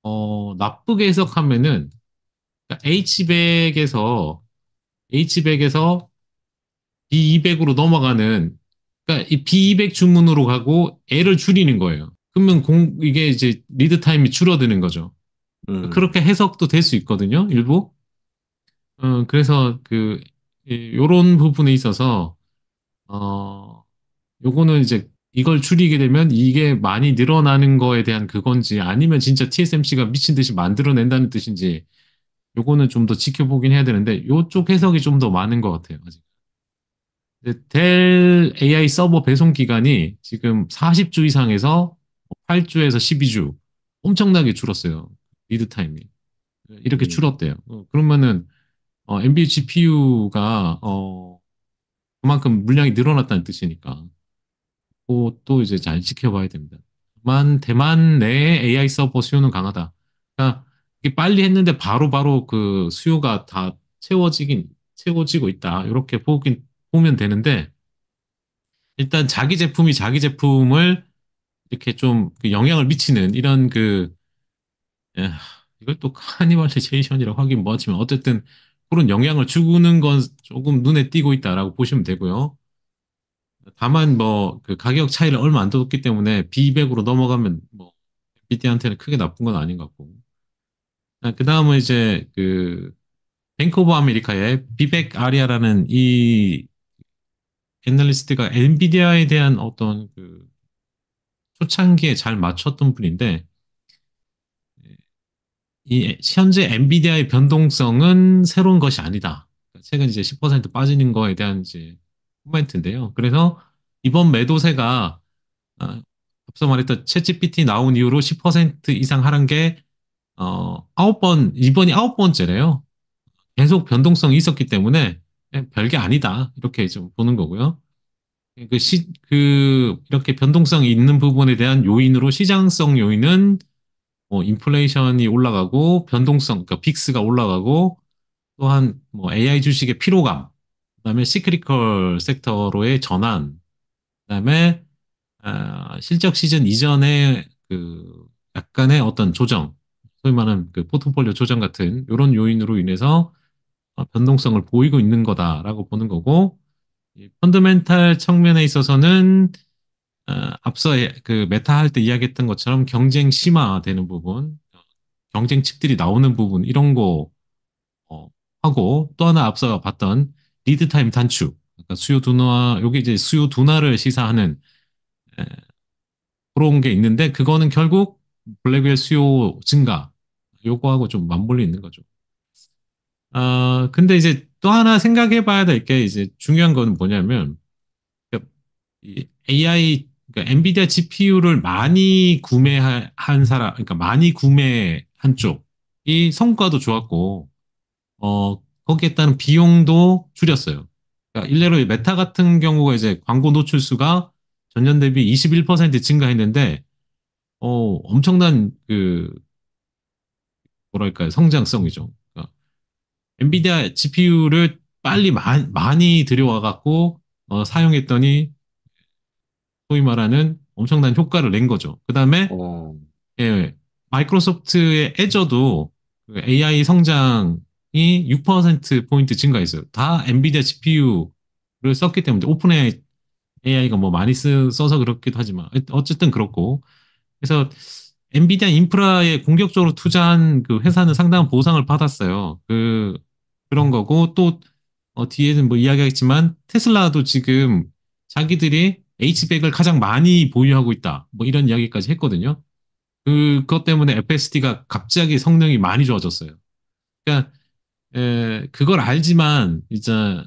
어, 나쁘게 해석하면은 그러니까 H백에서 H백에서 B200으로 넘어가는 그러니까 이 B200 주문으로 가고 L을 줄이는 거예요. 그러면 공, 이게 이제 리드 타임이 줄어드는 거죠. 음. 그렇게 해석도 될 수 있거든요, 일부. 어, 그래서 그, 요런 부분에 있어서, 어, 요거는 이제 이걸 줄이게 되면 이게 많이 늘어나는 거에 대한 그건지 아니면 진짜 TSMC가 미친 듯이 만들어낸다는 뜻인지 요거는 좀 더 지켜보긴 해야 되는데 요쪽 해석이 좀 더 많은 것 같아요, 아직. 델 AI 서버 배송 기간이 지금 40주 이상에서 8주에서 12주 엄청나게 줄었어요. 리드 타임이 이렇게 음. 줄었대요. 어, 그러면은 어, NVIDIA GPU가 어, 그만큼 물량이 늘어났다는 뜻이니까 그것도 이제 잘 지켜봐야 됩니다. 만 대만 내 AI 서버 수요는 강하다. 그러니까 빨리 했는데 바로바로 바로 그 수요가 다 채워지긴 채워지고 있다. 이렇게 보긴 보면 되는데 일단 자기 제품이 자기 제품을 이렇게 좀 그 영향을 미치는 이런 그 에, 예, 이걸 또 카니발리제이션이라고 하긴 뭐하지만 어쨌든 그런 영향을 주는 건 조금 눈에 띄고 있다라고 보시면 되고요. 다만 뭐 그 가격 차이를 얼마 안 뒀기 때문에 B200으로 넘어가면 뭐 BD한테는 크게 나쁜 건 아닌 것 같고. 아, 그 다음은 이제 그 뱅크 오브 아메리카의 비백 아리아라는 이 애널리스트가 엔비디아에 대한 어떤 그 초창기에 잘 맞췄던 분인데 이 현재 엔비디아의 변동성은 새로운 것이 아니다. 그러니까 최근 이제 10% 빠지는 거에 대한 이제 코멘트인데요. 그래서 이번 매도세가 아, 앞서 말했던 챗GPT 나온 이후로 10% 이상 하는게 어, 9번 이번이 9번째래요. 계속 변동성이 있었기 때문에 예, 별게 아니다. 이렇게 좀 보는 거고요. 그 시, 그, 이렇게 변동성이 있는 부분에 대한 요인으로 시장성 요인은 뭐 인플레이션이 올라가고 변동성, 그러니까 빅스가 올라가고 또한 뭐 AI 주식의 피로감, 그다음에 시크리컬 섹터로의 전환, 그다음에 아, 실적 시즌 이전에 그 약간의 어떤 조정, 소위 말하는 그 포트폴리오 조정 같은 이런 요인으로 인해서 어, 변동성을 보이고 있는 거다라고 보는 거고 펀드멘탈 측면에 있어서는 어, 앞서 예, 그 메타 할때 이야기했던 것처럼 경쟁 심화되는 부분, 경쟁 측들이 나오는 부분 이런 거 어, 하고 또 하나 앞서 봤던 리드 타임 단축, 그러니까 수요 둔화, 여기 이제 수요 둔화를 시사하는 에, 그런 게 있는데 그거는 결국 블랙웰 수요 증가 요거하고 좀 맞물려 있는 거죠. 어, 근데 이제 또 하나 생각해 봐야 될 게 이제 중요한 건 뭐냐면 AI 그러니까 엔비디아 GPU를 많이 구매한 사람 그러니까 많이 구매한 쪽이 성과도 좋았고 어 거기에 따른 비용도 줄였어요. 그러니까 일례로 메타 같은 경우가 이제 광고 노출 수가 전년 대비 21% 증가했는데 어 엄청난 그 뭐랄까요 성장성이죠. 엔비디아 GPU를 빨리 마, 많이 들여와갖고 어, 사용했더니 소위 말하는 엄청난 효과를 낸 거죠. 그 다음에 어. 예, 마이크로소프트의 애저도 그 AI 성장이 6% 포인트 증가했어요. 다 엔비디아 GPU를 썼기 때문에 오픈 에 i AI가 뭐 많이 쓰, 써서 그렇기도 하지만 어쨌든 그렇고 그래서 엔비디아 인프라에 공격적으로 투자한 그 회사는 상당한 보상을 받았어요. 그 그런 거고 또 어, 뒤에는 뭐 이야기하겠지만 테슬라도 지금 자기들이 h 1 0 0을 가장 많이 보유하고 있다. 뭐 이런 이야기까지 했거든요. 그것 때문에 FSD가 갑자기 성능이 많이 좋아졌어요. 그러니까 에, 그걸 알지만 이제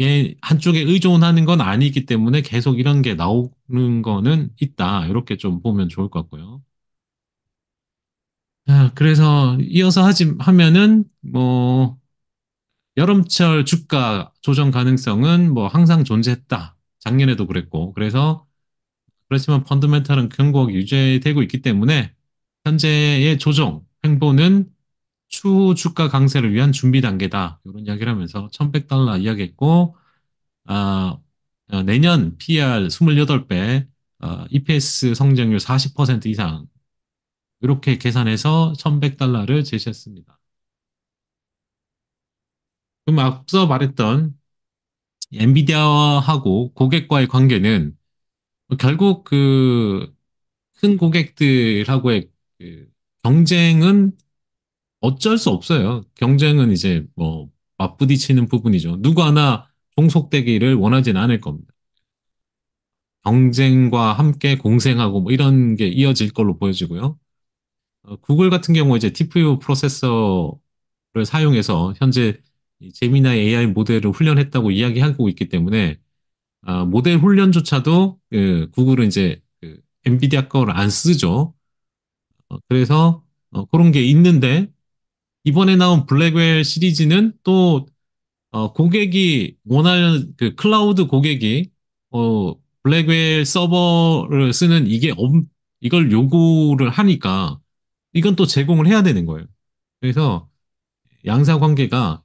얘 한쪽에 의존하는 건 아니기 때문에 계속 이런 게 나오는 거는 있다. 이렇게 좀 보면 좋을 것 같고요. 아, 그래서 이어서 하지 하면은 뭐 여름철 주가 조정 가능성은 뭐 항상 존재했다. 작년에도 그랬고. 그래서 그렇지만 펀드멘탈은 견고하게 유지되고 있기 때문에 현재의 조정, 행보는 추후 주가 강세를 위한 준비 단계다. 이런 이야기를 하면서 1100달러 이야기했고, 아, 어, 내년 e PR 28배, 어, EPS 성장률 40% 이상, 이렇게 계산해서 1100달러를 제시했습니다. 그럼 앞서 말했던 엔비디아하고 고객과의 관계는 결국 그 큰 고객들하고의 그 경쟁은 어쩔 수 없어요. 경쟁은 이제 뭐 맞부딪히는 부분이죠. 누구 하나 종속되기를 원하진 않을 겁니다. 경쟁과 함께 공생하고 뭐 이런 게 이어질 걸로 보여지고요. 어, 구글 같은 경우 이제 TPU 프로세서를 사용해서 현재 재미나 AI 모델을 훈련했다고 이야기하고 있기 때문에 아, 모델 훈련조차도 그 구글은 이제 그 엔비디아 거를 안 쓰죠. 어, 그래서 어, 그런 게 있는데 이번에 나온 블랙웰 시리즈는 또 어, 고객이 원하는 그 클라우드 고객이 어, 블랙웰 서버를 쓰는 이게 엄, 이걸 요구를 하니까 이건 또 제공을 해야 되는 거예요. 그래서 양사 관계가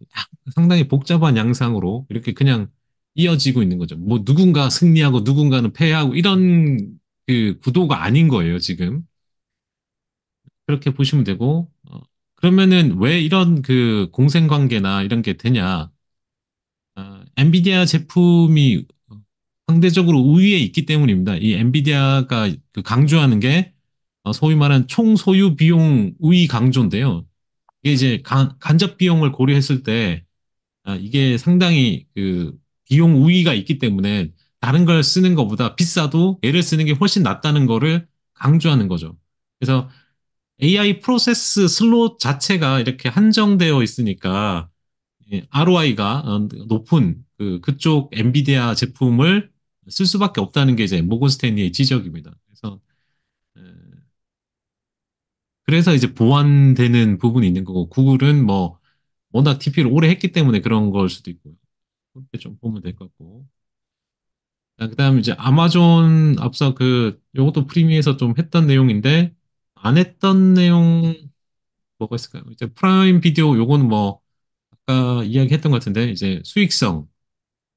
상당히 복잡한 양상으로 이렇게 그냥 이어지고 있는 거죠. 뭐 누군가 승리하고 누군가는 패하고 이런 그 구도가 아닌 거예요, 지금. 그렇게 보시면 되고, 어, 그러면은 왜 이런 그 공생 관계나 이런 게 되냐. 어, 엔비디아 제품이 상대적으로 우위에 있기 때문입니다. 이 엔비디아가 그 강조하는 게 어, 소위 말하는 총소유 비용 우위 강조인데요. 이게 이제 간, 간접 비용을 고려했을 때 아, 이게 상당히 그 비용 우위가 있기 때문에 다른 걸 쓰는 것보다 비싸도 얘를 쓰는 게 훨씬 낫다는 거를 강조하는 거죠. 그래서 AI 프로세스 슬롯 자체가 이렇게 한정되어 있으니까 ROI가 예, 어, 높은 그 그쪽 엔비디아 제품을 쓸 수밖에 없다는 게 이제 모건스탠리의 지적입니다. 그래서 이제 보완되는 부분이 있는 거고 구글은 뭐 워낙 TP를 오래 했기 때문에 그런 걸 수도 있고요. 그렇게 좀 보면 될 것 같고. 그 다음에 이제 아마존 앞서 그, 요것도 프리미에서 좀 했던 내용인데, 안 했던 내용, 뭐가 있을까요? 이제 프라임 비디오 요는 뭐, 아까 이야기 했던 것 같은데, 이제 수익성.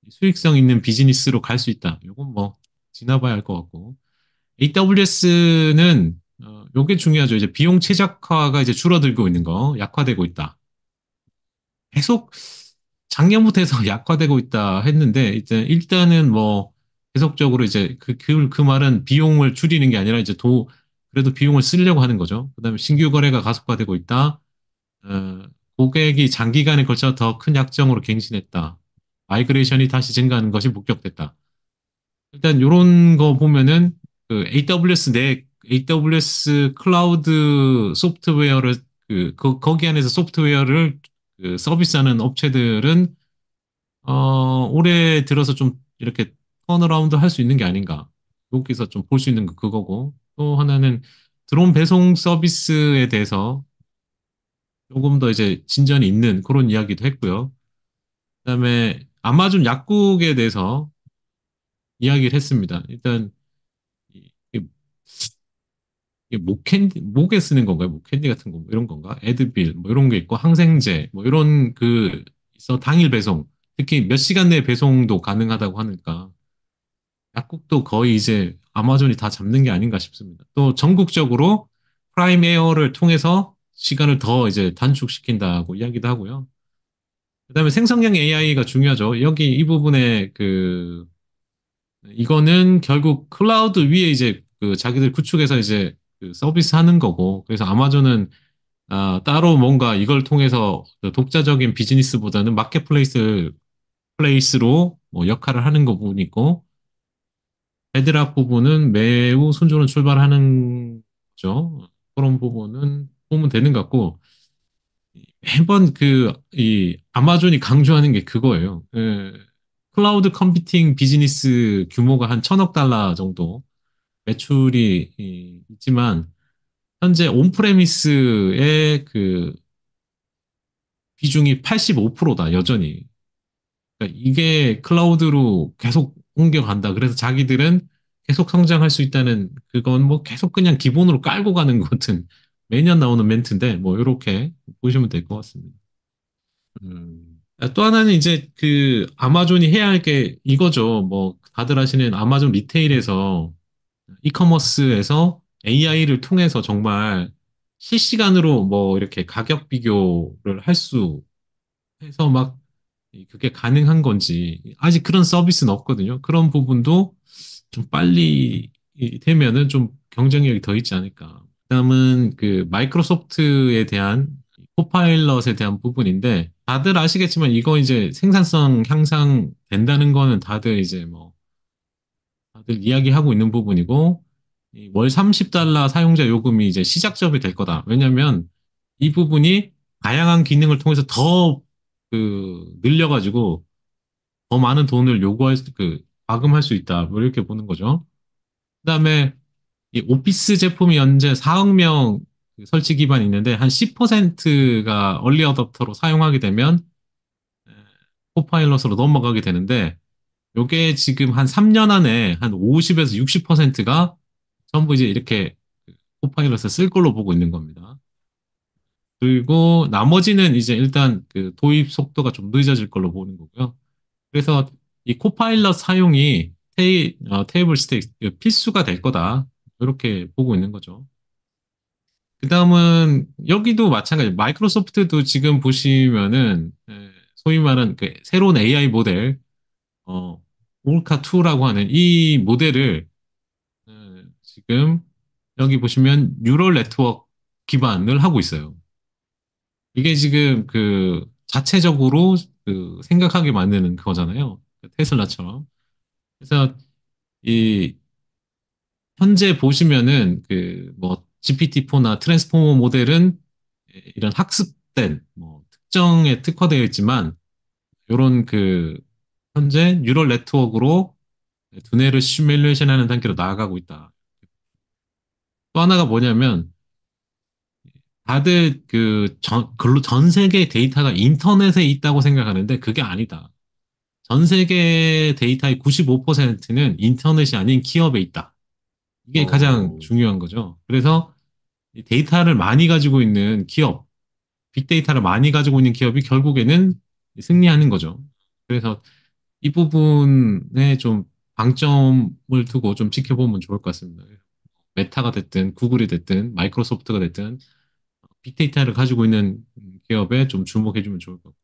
수익성 있는 비즈니스로 갈 수 있다. 요건 뭐, 지나봐야 할 것 같고. AWS는 요게 중요하죠. 이제 비용 최적화가 이제 줄어들고 있는 거, 약화되고 있다. 계속 작년부터 해서 [LAUGHS] 약화되고 있다 했는데 이제 일단은 뭐 계속적으로 이제 그, 그, 그 말은 비용을 줄이는 게 아니라 이제 도, 그래도 비용을 쓰려고 하는 거죠. 그 다음에 신규 거래가 가속화되고 있다. 어, 고객이 장기간에 걸쳐 더 큰 약정으로 갱신했다. 마이그레이션이 다시 증가하는 것이 목격됐다. 일단 이런 거 보면은 그 AWS 내 AWS 클라우드 소프트웨어를 그, 그 거기 안에서 소프트웨어를 그 서비스하는 업체들은 어, 올해 들어서 좀 이렇게 턴어라운드 할 수 있는 게 아닌가. 여기서 좀 볼 수 있는 거 그거고 또 하나는 드론 배송 서비스에 대해서 조금 더 이제 진전이 있는 그런 이야기도 했고요. 그다음에 아마존 약국에 대해서 이야기를 했습니다. 일단 목캔디, 목에 쓰는 건가요? 목캔디 같은 거, 뭐 이런 건가? 에드빌, 뭐 이런 게 있고, 항생제, 뭐 이런 그, 있어, 당일 배송. 특히 몇 시간 내 배송도 가능하다고 하니까, 약국도 거의 이제 아마존이 다 잡는 게 아닌가 싶습니다. 또 전국적으로 프라임 에어를 통해서 시간을 더 이제 단축시킨다고 이야기도 하고요. 그 다음에 생성형 AI가 중요하죠. 여기 이 부분에 그, 이거는 결국 클라우드 위에 이제 그 자기들 구축해서 이제 그 서비스 하는 거고 그래서 아마존은 아, 따로 뭔가 이걸 통해서 그 독자적인 비즈니스보다는 마켓플레이스 플레이스로 뭐 역할을 하는 거부보니고 헤드락 부분은 매우 순조롭 출발하는 거죠. 그런 부분은 보면 되는 것 같고 매번 그 이 아마존이 강조하는 게 그거예요. 그 클라우드 컴퓨팅 비즈니스 규모가 한 천억 달러 정도 매출이 있지만 현재 온프레미스의 그 비중이 85%다 여전히. 그러니까 이게 클라우드로 계속 옮겨간다. 그래서 자기들은 계속 성장할 수 있다는 그건 뭐 계속 그냥 기본으로 깔고 가는 것 같은 매년 나오는 멘트인데 뭐 이렇게 보시면 될 것 같습니다. 음. 또 하나는 이제 그 아마존이 해야 할 게 이거죠. 뭐 다들 아시는 아마존 리테일에서 이커머스에서 AI를 통해서 정말 실시간으로 뭐 이렇게 가격 비교를 할 수 해서 막 그게 가능한 건지 아직 그런 서비스는 없거든요. 그런 부분도 좀 빨리 되면은 좀 경쟁력이 더 있지 않을까. 그다음은 그 마이크로소프트에 대한 코파일럿에 대한 부분인데 다들 아시겠지만 이거 이제 생산성 향상 된다는 거는 다들 이제 뭐늘 이야기하고 있는 부분이고 월 30달러 사용자 요금이 이제 시작점이 될 거다. 왜냐하면 이 부분이 다양한 기능을 통해서 더 그 늘려가지고 더 많은 돈을 요구할 수, 그 과금할 수 있다. 뭐 이렇게 보는 거죠. 그다음에 이 오피스 제품이 현재 4억 명 그 설치 기반이 있는데 한 10%가 얼리 어답터로 사용하게 되면 코파일럿으로 넘어가게 되는데 요게 지금 한 3년 안에 한 50에서 60%가 전부 이제 이렇게 코파일럿을 쓸 걸로 보고 있는 겁니다. 그리고 나머지는 이제 일단 그 도입 속도가 좀 늦어질 걸로 보는 거고요. 그래서 이 코파일럿 사용이 테이, 어, 테이블 스틱 그 필수가 될 거다. 이렇게 보고 있는 거죠. 그 다음은 여기도 마찬가지 마이크로소프트도 지금 보시면은 소위 말한 그 새로운 AI 모델 어, 올카2라고 하는 이 모델을 어, 지금 여기 보시면 뉴럴 네트워크 기반을 하고 있어요. 이게 지금 그 자체적으로 그 생각하게 만드는 그거잖아요. 그 테슬라처럼. 그래서 이 현재 보시면은 그 뭐 GPT-4나 트랜스포머 모델은 이런 학습된 뭐 특정에 특화되어 있지만 이런 그 현재 뉴럴 네트워크로 두뇌를 시뮬레이션하는 단계로 나아가고 있다. 또 하나가 뭐냐면 다들 그 전, 전 세계의 데이터가 인터넷에 있다고 생각하는데 그게 아니다. 전 세계 데이터의 95%는 인터넷이 아닌 기업에 있다. 이게 어... 가장 중요한 거죠. 그래서 데이터를 많이 가지고 있는 기업, 빅데이터를 많이 가지고 있는 기업이 결국에는 승리하는 거죠. 그래서 이 부분에 좀 방점을 두고 좀 지켜보면 좋을 것 같습니다. 메타가 됐든 구글이 됐든 마이크로소프트가 됐든 빅데이터를 가지고 있는 기업에 좀 주목해 주면 좋을 것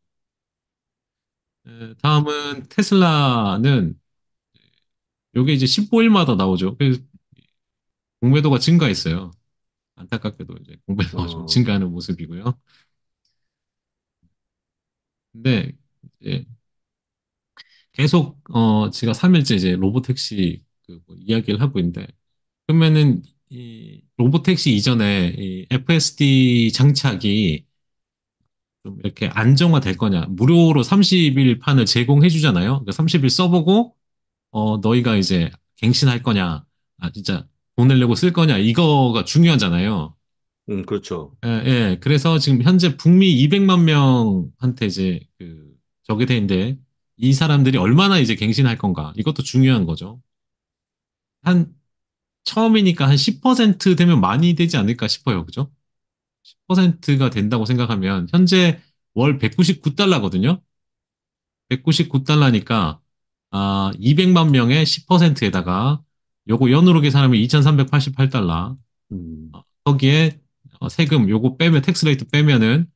같고. 다음은 테슬라는 이게 이제 15일마다 나오죠. 그래서 공매도가 증가했어요. 안타깝게도 이제 공매도가 어. 좀 증가하는 모습이고요. 근데 이제 계속 어 제가 3일째 이제 로봇 택시 그뭐 이야기를 하고 있는데 그러면은 이 로봇 택시 이전에 이 FSD 장착이 좀 이렇게 안정화될 거냐 무료로 30일 판을 제공해 주잖아요. 그러니까 30일 써보고 어 너희가 이제 갱신할 거냐 아 진짜 돈을 려고쓸 거냐 이거가 중요하잖아요. 음, 그렇죠. 예, 예. 그래서 지금 현재 북미 200만 명한테 이제 그 저게 돼 있는데 이 사람들이 얼마나 이제 갱신할 건가 이것도 중요한 거죠. 한 처음이니까 한 10% 되면 많이 되지 않을까 싶어요. 그죠? 10%가 된다고 생각하면 현재 월 199달러거든요. 199달러니까 아, 200만 명의 10%에다가 요거 연으로 계산하면 2,388달러. 음. 어, 거기에 어, 세금 요거 빼면 텍스 레이트 빼면은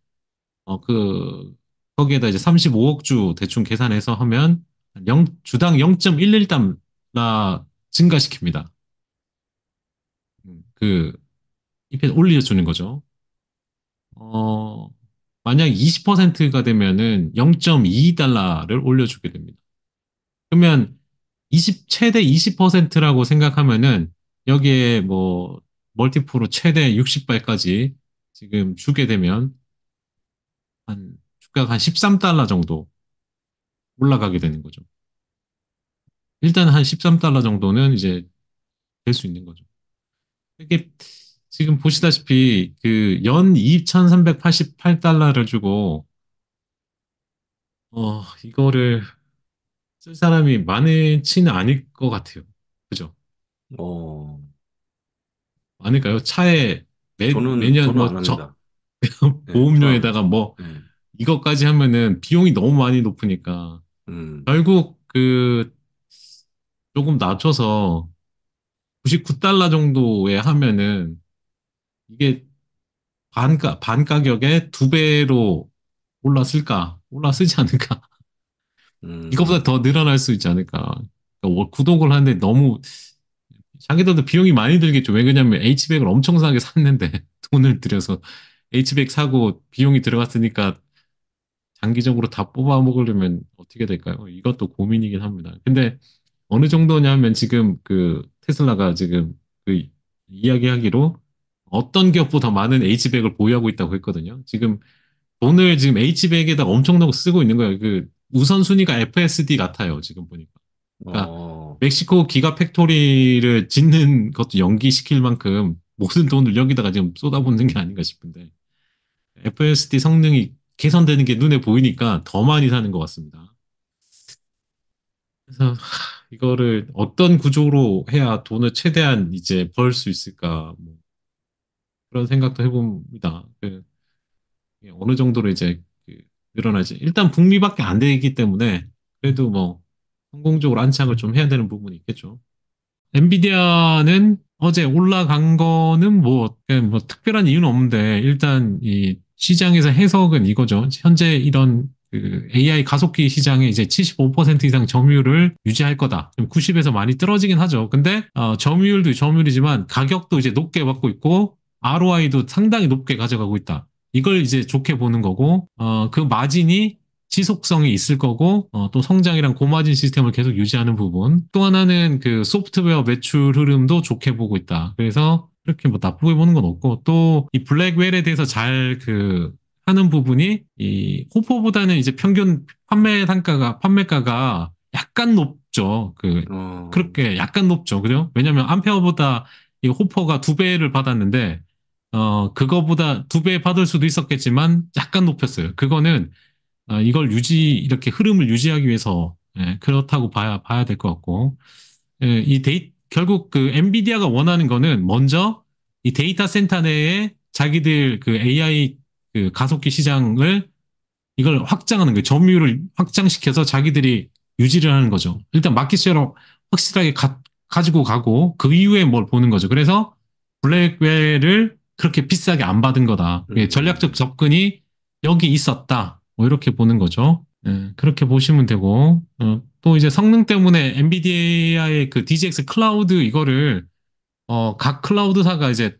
어그 거기에다 이제 35억 주 대충 계산해서 하면 0, 주당 0.11달러 증가시킵니다. 그 잎에 올려주는 거죠. 어, 만약 20%가 되면은 0.2달러를 올려주게 됩니다. 그러면 20, 최대 20%라고 생각하면은 여기에 뭐멀티프로 최대 6 0발까지 지금 주게 되면 한 그러니까 한 13달러 정도 올라가게 되는 거죠. 일단 한 13달러 정도는 이제 될 수 있는 거죠. 이게 지금 보시다시피 그 연 2,388달러를 주고 어 이거를 쓸 사람이 많지는 않을 것 같아요. 그죠? 어. 아닐까요 차에 매, 저는, 매년 저는 뭐 저, [LAUGHS] 네, 보험료에다가 뭐 네. 이것까지 하면은 비용이 너무 많이 높으니까 음. 결국 그 조금 낮춰서 99달러 정도에 하면은 이게 반, 가, 반 가격에 두 배로 올랐을까? 올랐으지 않을까? 음. 이것보다 더 늘어날 수 있지 않을까? 그러니까 구독을 하는데 너무 자기들도 비용이 많이 들겠죠. 왜 그러냐면 h 1 0 0을 엄청 싸게 샀는데 [LAUGHS] 돈을 들여서 h 1 0 0 사고 비용이 들어갔으니까 장기적으로 다 뽑아 먹으려면 어떻게 될까요? 이것도 고민이긴 합니다. 근데 어느 정도냐면 지금 그 테슬라가 지금 그 이야기하기로 어떤 기업보다 많은 H백을 보유하고 있다고 했거든요. 지금 돈을 지금 H백에다 엄청나게 쓰고 있는 거예요. 그 우선순위가 FSD 같아요. 지금 보니까. 그러니까 어... 멕시코 기가 팩토리를 짓는 것도 연기시킬 만큼 모든 돈을 여기다가 지금 쏟아붓는 게 아닌가 싶은데 FSD 성능이 개선되는 게 눈에 보이니까 더 많이 사는 것 같습니다. 그래서 이거를 어떤 구조로 해야 돈을 최대한 이제 벌 수 있을까 뭐 그런 생각도 해봅니다. 그 어느 정도로 이제 그 늘어나지. 일단 북미밖에 안 되기 때문에 그래도 뭐 성공적으로 안착을 좀 해야 되는 부분이 있겠죠. 엔비디아는 어제 올라간 거는 뭐, 뭐 특별한 이유는 없는데 일단 이 시장에서 해석은 이거죠. 현재 이런 그 AI 가속기 시장에 이제 75% 이상 점유율을 유지할 거다. 좀 90에서 많이 떨어지긴 하죠. 근데 어, 점유율도 점유율이지만 가격도 이제 높게 받고 있고 ROI도 상당히 높게 가져가고 있다. 이걸 이제 좋게 보는 거고 어, 그 마진이 지속성이 있을 거고 어, 또 성장이랑 고마진 시스템을 계속 유지하는 부분 또 하나는 그 소프트웨어 매출 흐름도 좋게 보고 있다. 그래서 그렇게 뭐 나쁘게 보는 건 없고 또 이 블랙웰에 대해서 잘 그 하는 부분이 이호퍼보다는 이제 평균 판매 단가가 판매가가 약간 높죠. 그 어... 그렇게 약간 높죠. 그죠? 왜냐면 하 암페어보다 이 호퍼가 두 배를 받았는데 어 그거보다 두 배 받을 수도 있었겠지만 약간 높였어요. 그거는 어, 이걸 유지 이렇게 흐름을 유지하기 위해서 예, 그렇다고 봐야 봐야 될 것 같고 예, 이 데이 결국 그 엔비디아가 원하는 거는 먼저 이 데이터 센터 내에 자기들 그 AI 그 가속기 시장을 이걸 확장하는 거예요. 점유율을 확장시켜서 자기들이 유지를 하는 거죠. 일단 마켓쉐로 확실하게 가, 가지고 가고 그 이후에 뭘 보는 거죠. 그래서 블랙웰을 그렇게 비싸게 안 받은 거다. 예, 음. 전략적 접근이 여기 있었다. 뭐 이렇게 보는 거죠. 네, 그렇게 보시면 되고 어, 또 이제 성능 때문에 엔비디아의 그 DGX 클라우드 이거를 어, 각 클라우드사가 이제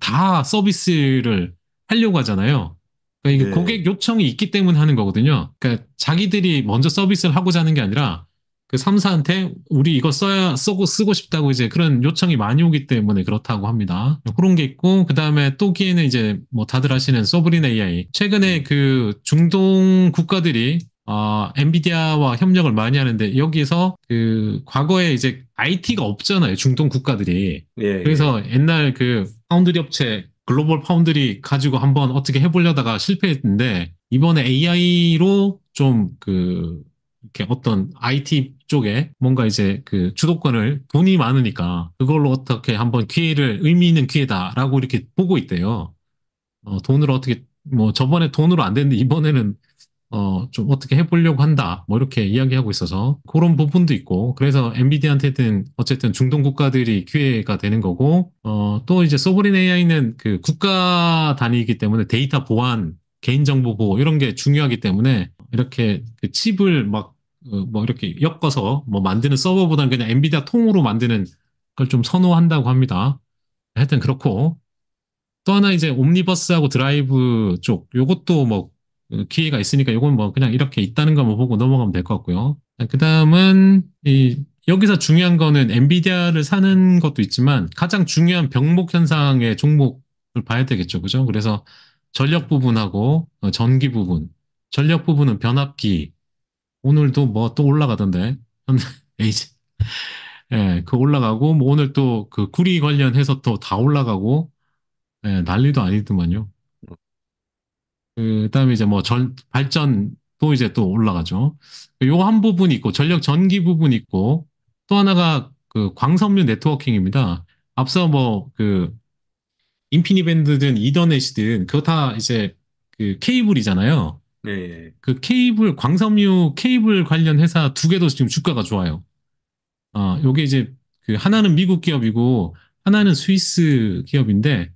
다 서비스를 하려고 하잖아요. 그러니까 이게 네. 고객 요청이 있기 때문에 하는 거거든요. 그러니까 자기들이 먼저 서비스를 하고자 하는 게 아니라 그 삼사한테 우리 이거 써야 쓰고 쓰고 싶다고 이제 그런 요청이 많이 오기 때문에 그렇다고 합니다. 그런 게 있고 그 다음에 또기에는 이제 뭐 다들 아시는 소브린 AI 최근에 네. 그 중동 국가들이 어, 엔비디아와 협력을 많이 하는데 여기서 그 과거에 이제 IT가 없잖아요 중동 국가들이 예, 그래서 예. 옛날 그 파운드리 업체 글로벌 파운드리 가지고 한번 어떻게 해보려다가 실패했는데 이번에 AI로 좀 그 이렇게 어떤 IT 쪽에 뭔가 이제 그 주도권을 돈이 많으니까 그걸로 어떻게 한번 기회를 의미 있는 기회다라고 이렇게 보고 있대요. 어, 돈으로 어떻게 뭐 저번에 돈으로 안 됐는데 이번에는 어, 좀 어떻게 해보려고 한다. 뭐 이렇게 이야기하고 있어서 그런 부분도 있고 그래서 엔비디아한테든 어쨌든 중동 국가들이 기회가 되는 거고 어, 또 이제 소브린 AI는 그 국가 단위이기 때문에 데이터 보안, 개인정보 보호 이런 게 중요하기 때문에 이렇게 그 칩을 막뭐 어, 이렇게 엮어서 뭐 만드는 서버보다는 그냥 엔비디아 통으로 만드는 걸 좀 선호한다고 합니다. 하여튼 그렇고 또 하나 이제 옴니버스하고 드라이브 쪽 요것도 뭐 기회가 있으니까 이건 뭐 그냥 이렇게 있다는 것만 보고 넘어가면 될 것 같고요. 그 다음은 이 여기서 중요한 거는 엔비디아를 사는 것도 있지만 가장 중요한 병목 현상의 종목을 봐야 되겠죠. 그죠? 그래서 전력 부분하고 어, 전기 부분. 전력 부분은 변압기. 오늘도 뭐 또 올라가던데. [LAUGHS] 에이지. 예, 그 올라가고, 뭐 오늘 또 그 구리 관련해서 또 다 올라가고, 예, 난리도 아니더만요. 그 다음에 이제 뭐 전, 발전도 이제 또 올라가죠. 요 한 부분 이 있고, 전력 전기 부분 이 있고, 또 하나가 그 광섬유 네트워킹입니다. 앞서 뭐 그 인피니밴드든 이더넷이든 그거 다 이제 그 케이블이잖아요. 네. 그 케이블 광섬유 케이블 관련 회사 두 개도 지금 주가가 좋아요. 아, 요게 이제 그 하나는 미국 기업이고 하나는 스위스 기업인데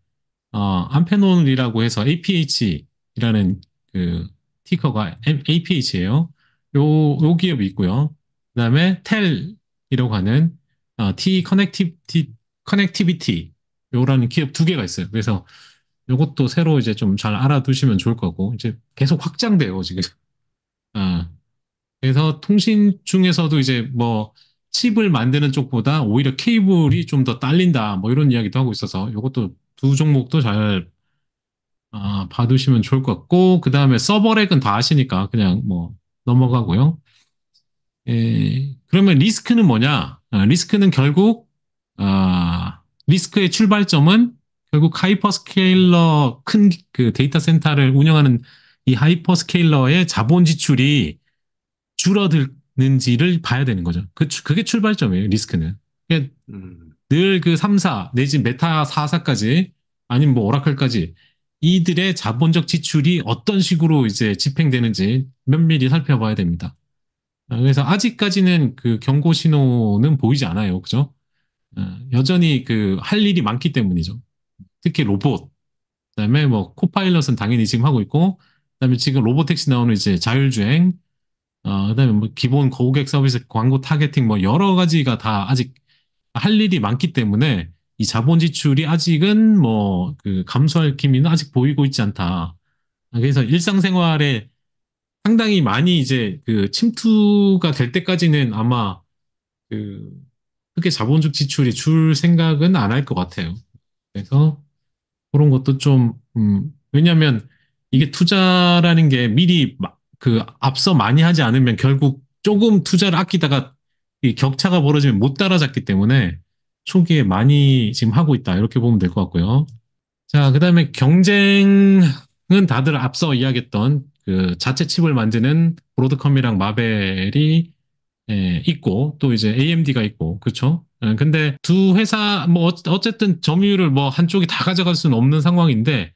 어, 아, 암페논이라고 해서 APH 이라는 그 티커가 APH예요. 요, 요 기업이 있고요. 그 다음에 텔이라고 하는 어, T 커 n 티비티 커넥티비티 요라는 기업 두 개가 있어요. 그래서 요것도 새로 이제 좀 잘 알아두시면 좋을 거고 이제 계속 확장돼요 지금. [LAUGHS] 아 그래서 통신 중에서도 이제 뭐 칩을 만드는 쪽보다 오히려 케이블이 좀 더 딸린다 뭐 이런 이야기도 하고 있어서 요것도 두 종목도 잘 아, 봐두시면 좋을 것 같고 그 다음에 서버렉은 다 아시니까 그냥 뭐 넘어가고요. 에, 예, 그러면 리스크는 뭐냐? 아, 리스크는 결국 아, 리스크의 출발점은 결국 하이퍼스케일러 큰 그 데이터 센터를 운영하는 이 하이퍼스케일러의 자본 지출이 줄어드는지를 봐야 되는 거죠. 그, 그게 출발점이에요, 리스크는. 음. 늘그 3 4, 내지 메타 4 4까지 아니면 뭐 오라클까지 이들의 자본적 지출이 어떤 식으로 이제 집행되는지 면밀히 살펴봐야 됩니다. 어, 그래서 아직까지는 그 경고 신호는 보이지 않아요. 그죠? 어, 여전히 그 할 일이 많기 때문이죠. 특히 로봇. 그다음에 뭐 코파일럿은 당연히 지금 하고 있고 그다음에 지금 로보택시 나오는 이제 자율주행 어, 그다음에 뭐 기본 고객 서비스 광고 타겟팅 뭐 여러 가지가 다 아직 할 일이 많기 때문에 이 자본 지출이 아직은 뭐 그 감소할 기미는 아직 보이고 있지 않다. 그래서 일상생활에 상당히 많이 이제 그 침투가 될 때까지는 아마 그 크게 자본적 지출이 줄 생각은 안 할 것 같아요. 그래서 그런 것도 좀 음, 왜냐하면 이게 투자라는 게 미리 그 앞서 많이 하지 않으면 결국 조금 투자를 아끼다가 이 격차가 벌어지면 못 따라잡기 때문에 초기에 많이 지금 하고 있다. 이렇게 보면 될 것 같고요. 자, 그 다음에 경쟁은 다들 앞서 이야기했던 그 자체 칩을 만드는 브로드컴이랑 마벨이 예, 있고 또 이제 AMD가 있고 그렇죠. 예, 근데 두 회사 뭐 어, 어쨌든 점유율을 뭐 한쪽이 다 가져갈 수는 없는 상황인데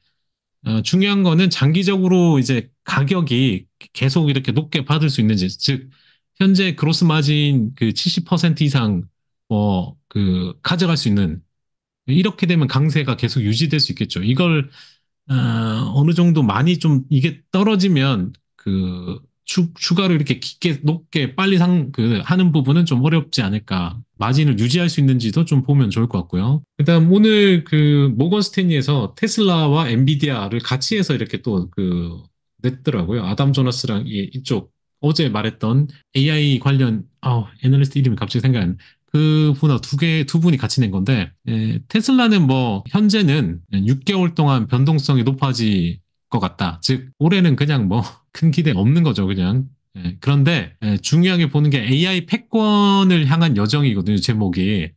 어, 중요한 거는 장기적으로 이제 가격이 계속 이렇게 높게 받을 수 있는지 즉 현재 그로스 마진 그 70% 이상 뭐그 가져갈 수 있는 이렇게 되면 강세가 계속 유지될 수 있겠죠. 이걸 어, 느 정도 많이 좀 이게 떨어지면 그 추, 추가로 이렇게 깊게 높게 빨리 상그 하는 부분은 좀 어렵지 않을까. 마진을 유지할 수 있는지도 좀 보면 좋을 것 같고요. 그다음 오늘 그 모건 스탠리에서 테슬라와 엔비디아를 같이 해서 이렇게 또그 냈더라고요. 아담 조나스랑 이, 쪽 어제 말했던 AI 관련 아우 애널리스트 이름이 갑자기 생각안 나. 그분하 두개 두 분이 같이 낸 건데 에, 예, 테슬라는 뭐 현재는 6개월 동안 변동성이 높아질 것 같다. 즉 올해는 그냥 뭐 큰 [LAUGHS] 기대 없는 거죠, 그냥. 에, 예, 그런데 에, 예, 중요하게 보는 게 AI 패권을 향한 여정이거든요, 제목이.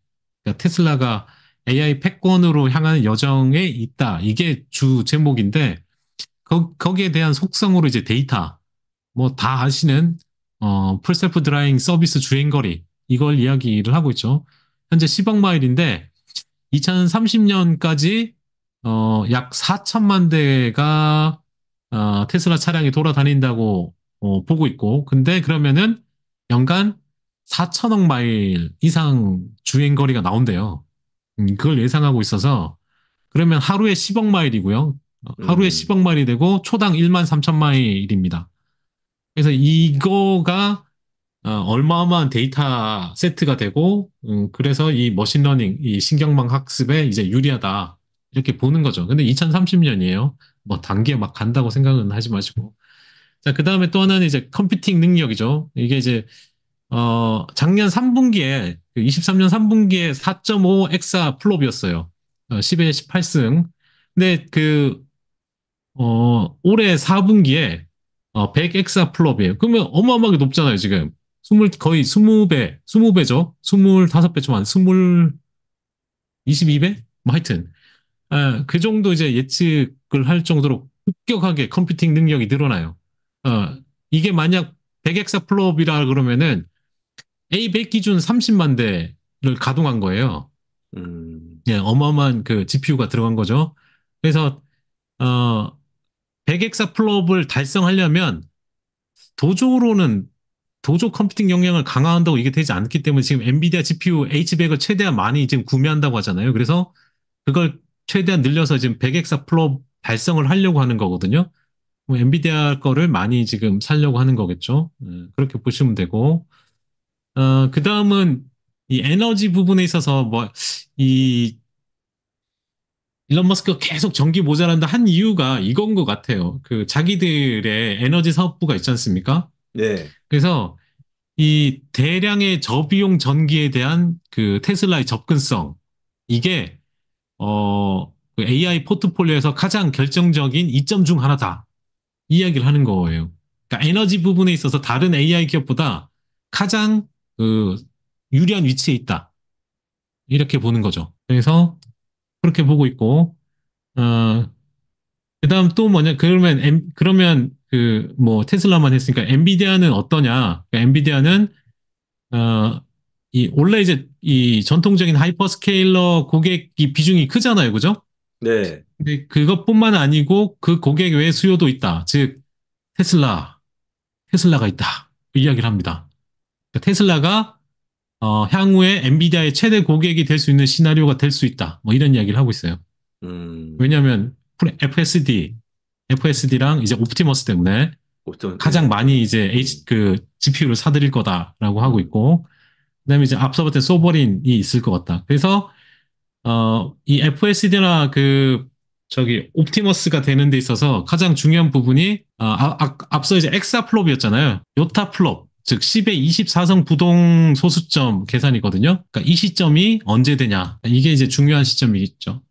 그러니까 테슬라가 AI 패권으로 향하는 여정에 있다. 이게 주 제목인데 거, 거기에 대한 속성으로 이제 데이터 뭐다 아시는 어, 풀셀프 드라잉 서비스 주행거리 이걸 이야기를 하고 있죠. 현재 10억 마일인데 2030년까지 어, 약 4천만 대가 어, 테슬라 차량이 돌아다닌다고 어, 보고 있고 근데 그러면은 연간 4천억 마일 이상 주행 거리가 나온대요. 음, 그걸 예상하고 있어서 그러면 하루에 10억 마일이고요. 어, 하루에 음. 10억 마일이 되고 초당 1만 3천 마일입니다. 그래서 이거가 어, 얼마만 데이터 세트가 되고 음, 그래서 이 머신러닝, 이 신경망 학습에 이제 유리하다 이렇게 보는 거죠. 근데 2030년이에요. 뭐 단기에 막 간다고 생각은 하지 마시고. 자, 그 다음에 또 하나는 이제 컴퓨팅 능력이죠. 이게 이제 어, 작년 3분기에 23년 그 3분기에 4.5 엑사 플롭이었어요. 어, 10에 18승. 근데 그 어, 올해 4분기에 어, 100 엑사 플롭이에요. 그러면 어마어마하게 높잖아요, 지금. 스물 거의 2 0배2 0 배죠 2 5배좀안 스물 2십 배뭐 하여튼 아, 그 정도 이제 예측을 할 정도로 급격하게 컴퓨팅 능력이 늘어나요. 어, 이게 만약 100엑사 플롭이라 그러면은 A100 기준 30만 대를 가동한 거예요. 음. 예, 어마어마한 그 GPU가 들어간 거죠. 그래서 어, 100엑사 플롭을 달성하려면 도조로는 도조 컴퓨팅 역량을 강화한다고 이게 되지 않기 때문에 지금 엔비디아 GPU H100을 최대한 많이 지금 구매한다고 하잖아요. 그래서 그걸 최대한 늘려서 지금 100X 프로 발성을 하려고 하는 거거든요. 뭐 엔비디아 거를 많이 지금 살려고 하는 거겠죠. 예, 그렇게 보시면 되고, 어, 그 다음은 이 에너지 부분에 있어서 뭐, 이, 일론 머스크가 계속 전기 모자란다 한 이유가 이건 것 같아요. 그 자기들의 에너지 사업부가 있지 않습니까? 네. 그래서 이 대량의 저비용 전기에 대한 그 테슬라의 접근성 이게 어 AI 그 포트폴리오에서 가장 결정적인 이점 중 하나다 이야기를 하는 거예요. 그러니까 에너지 부분에 있어서 다른 AI 기업보다 가장 그 유리한 위치에 있다 이렇게 보는 거죠. 그래서 그렇게 보고 있고 어 그다음 또 뭐냐 그러면 그러면 그뭐 테슬라만 했으니까 엔비디아는 어떠냐? 그러니까 엔비디아는 어, 이 원래 이제 이 전통적인 하이퍼스케일러 고객이 비중이 크잖아요, 그죠? 네. 근데 그것뿐만 아니고 그 고객 외 수요도 있다. 즉 테슬라, 테슬라가 있다. 그 이야기를 합니다. 그러니까 테슬라가 어, 향후에 엔비디아의 최대 고객이 될 수 있는 시나리오가 될 수 있다. 뭐 이런 이야기를 하고 있어요. 음... 왜냐하면 FSD, FSD랑 이제 옵티머스 때문에 옵티머스. 가장 많이 이제 H 그 GPU를 사드릴 거다라고 하고 있고 그다음에 이제 앞서부터 소버린이 있을 것 같다. 그래서 어 이 FSD나 그 저기 옵티머스가 되는 데 있어서 가장 중요한 부분이 어, 아, 아, 앞서 이제 엑사 플롭이었잖아요. 요타 플롭 즉 10의 24성 부동 소수점 계산이거든요. 그니까이 시점이 언제 되냐 이게 이제 중요한 시점이겠죠.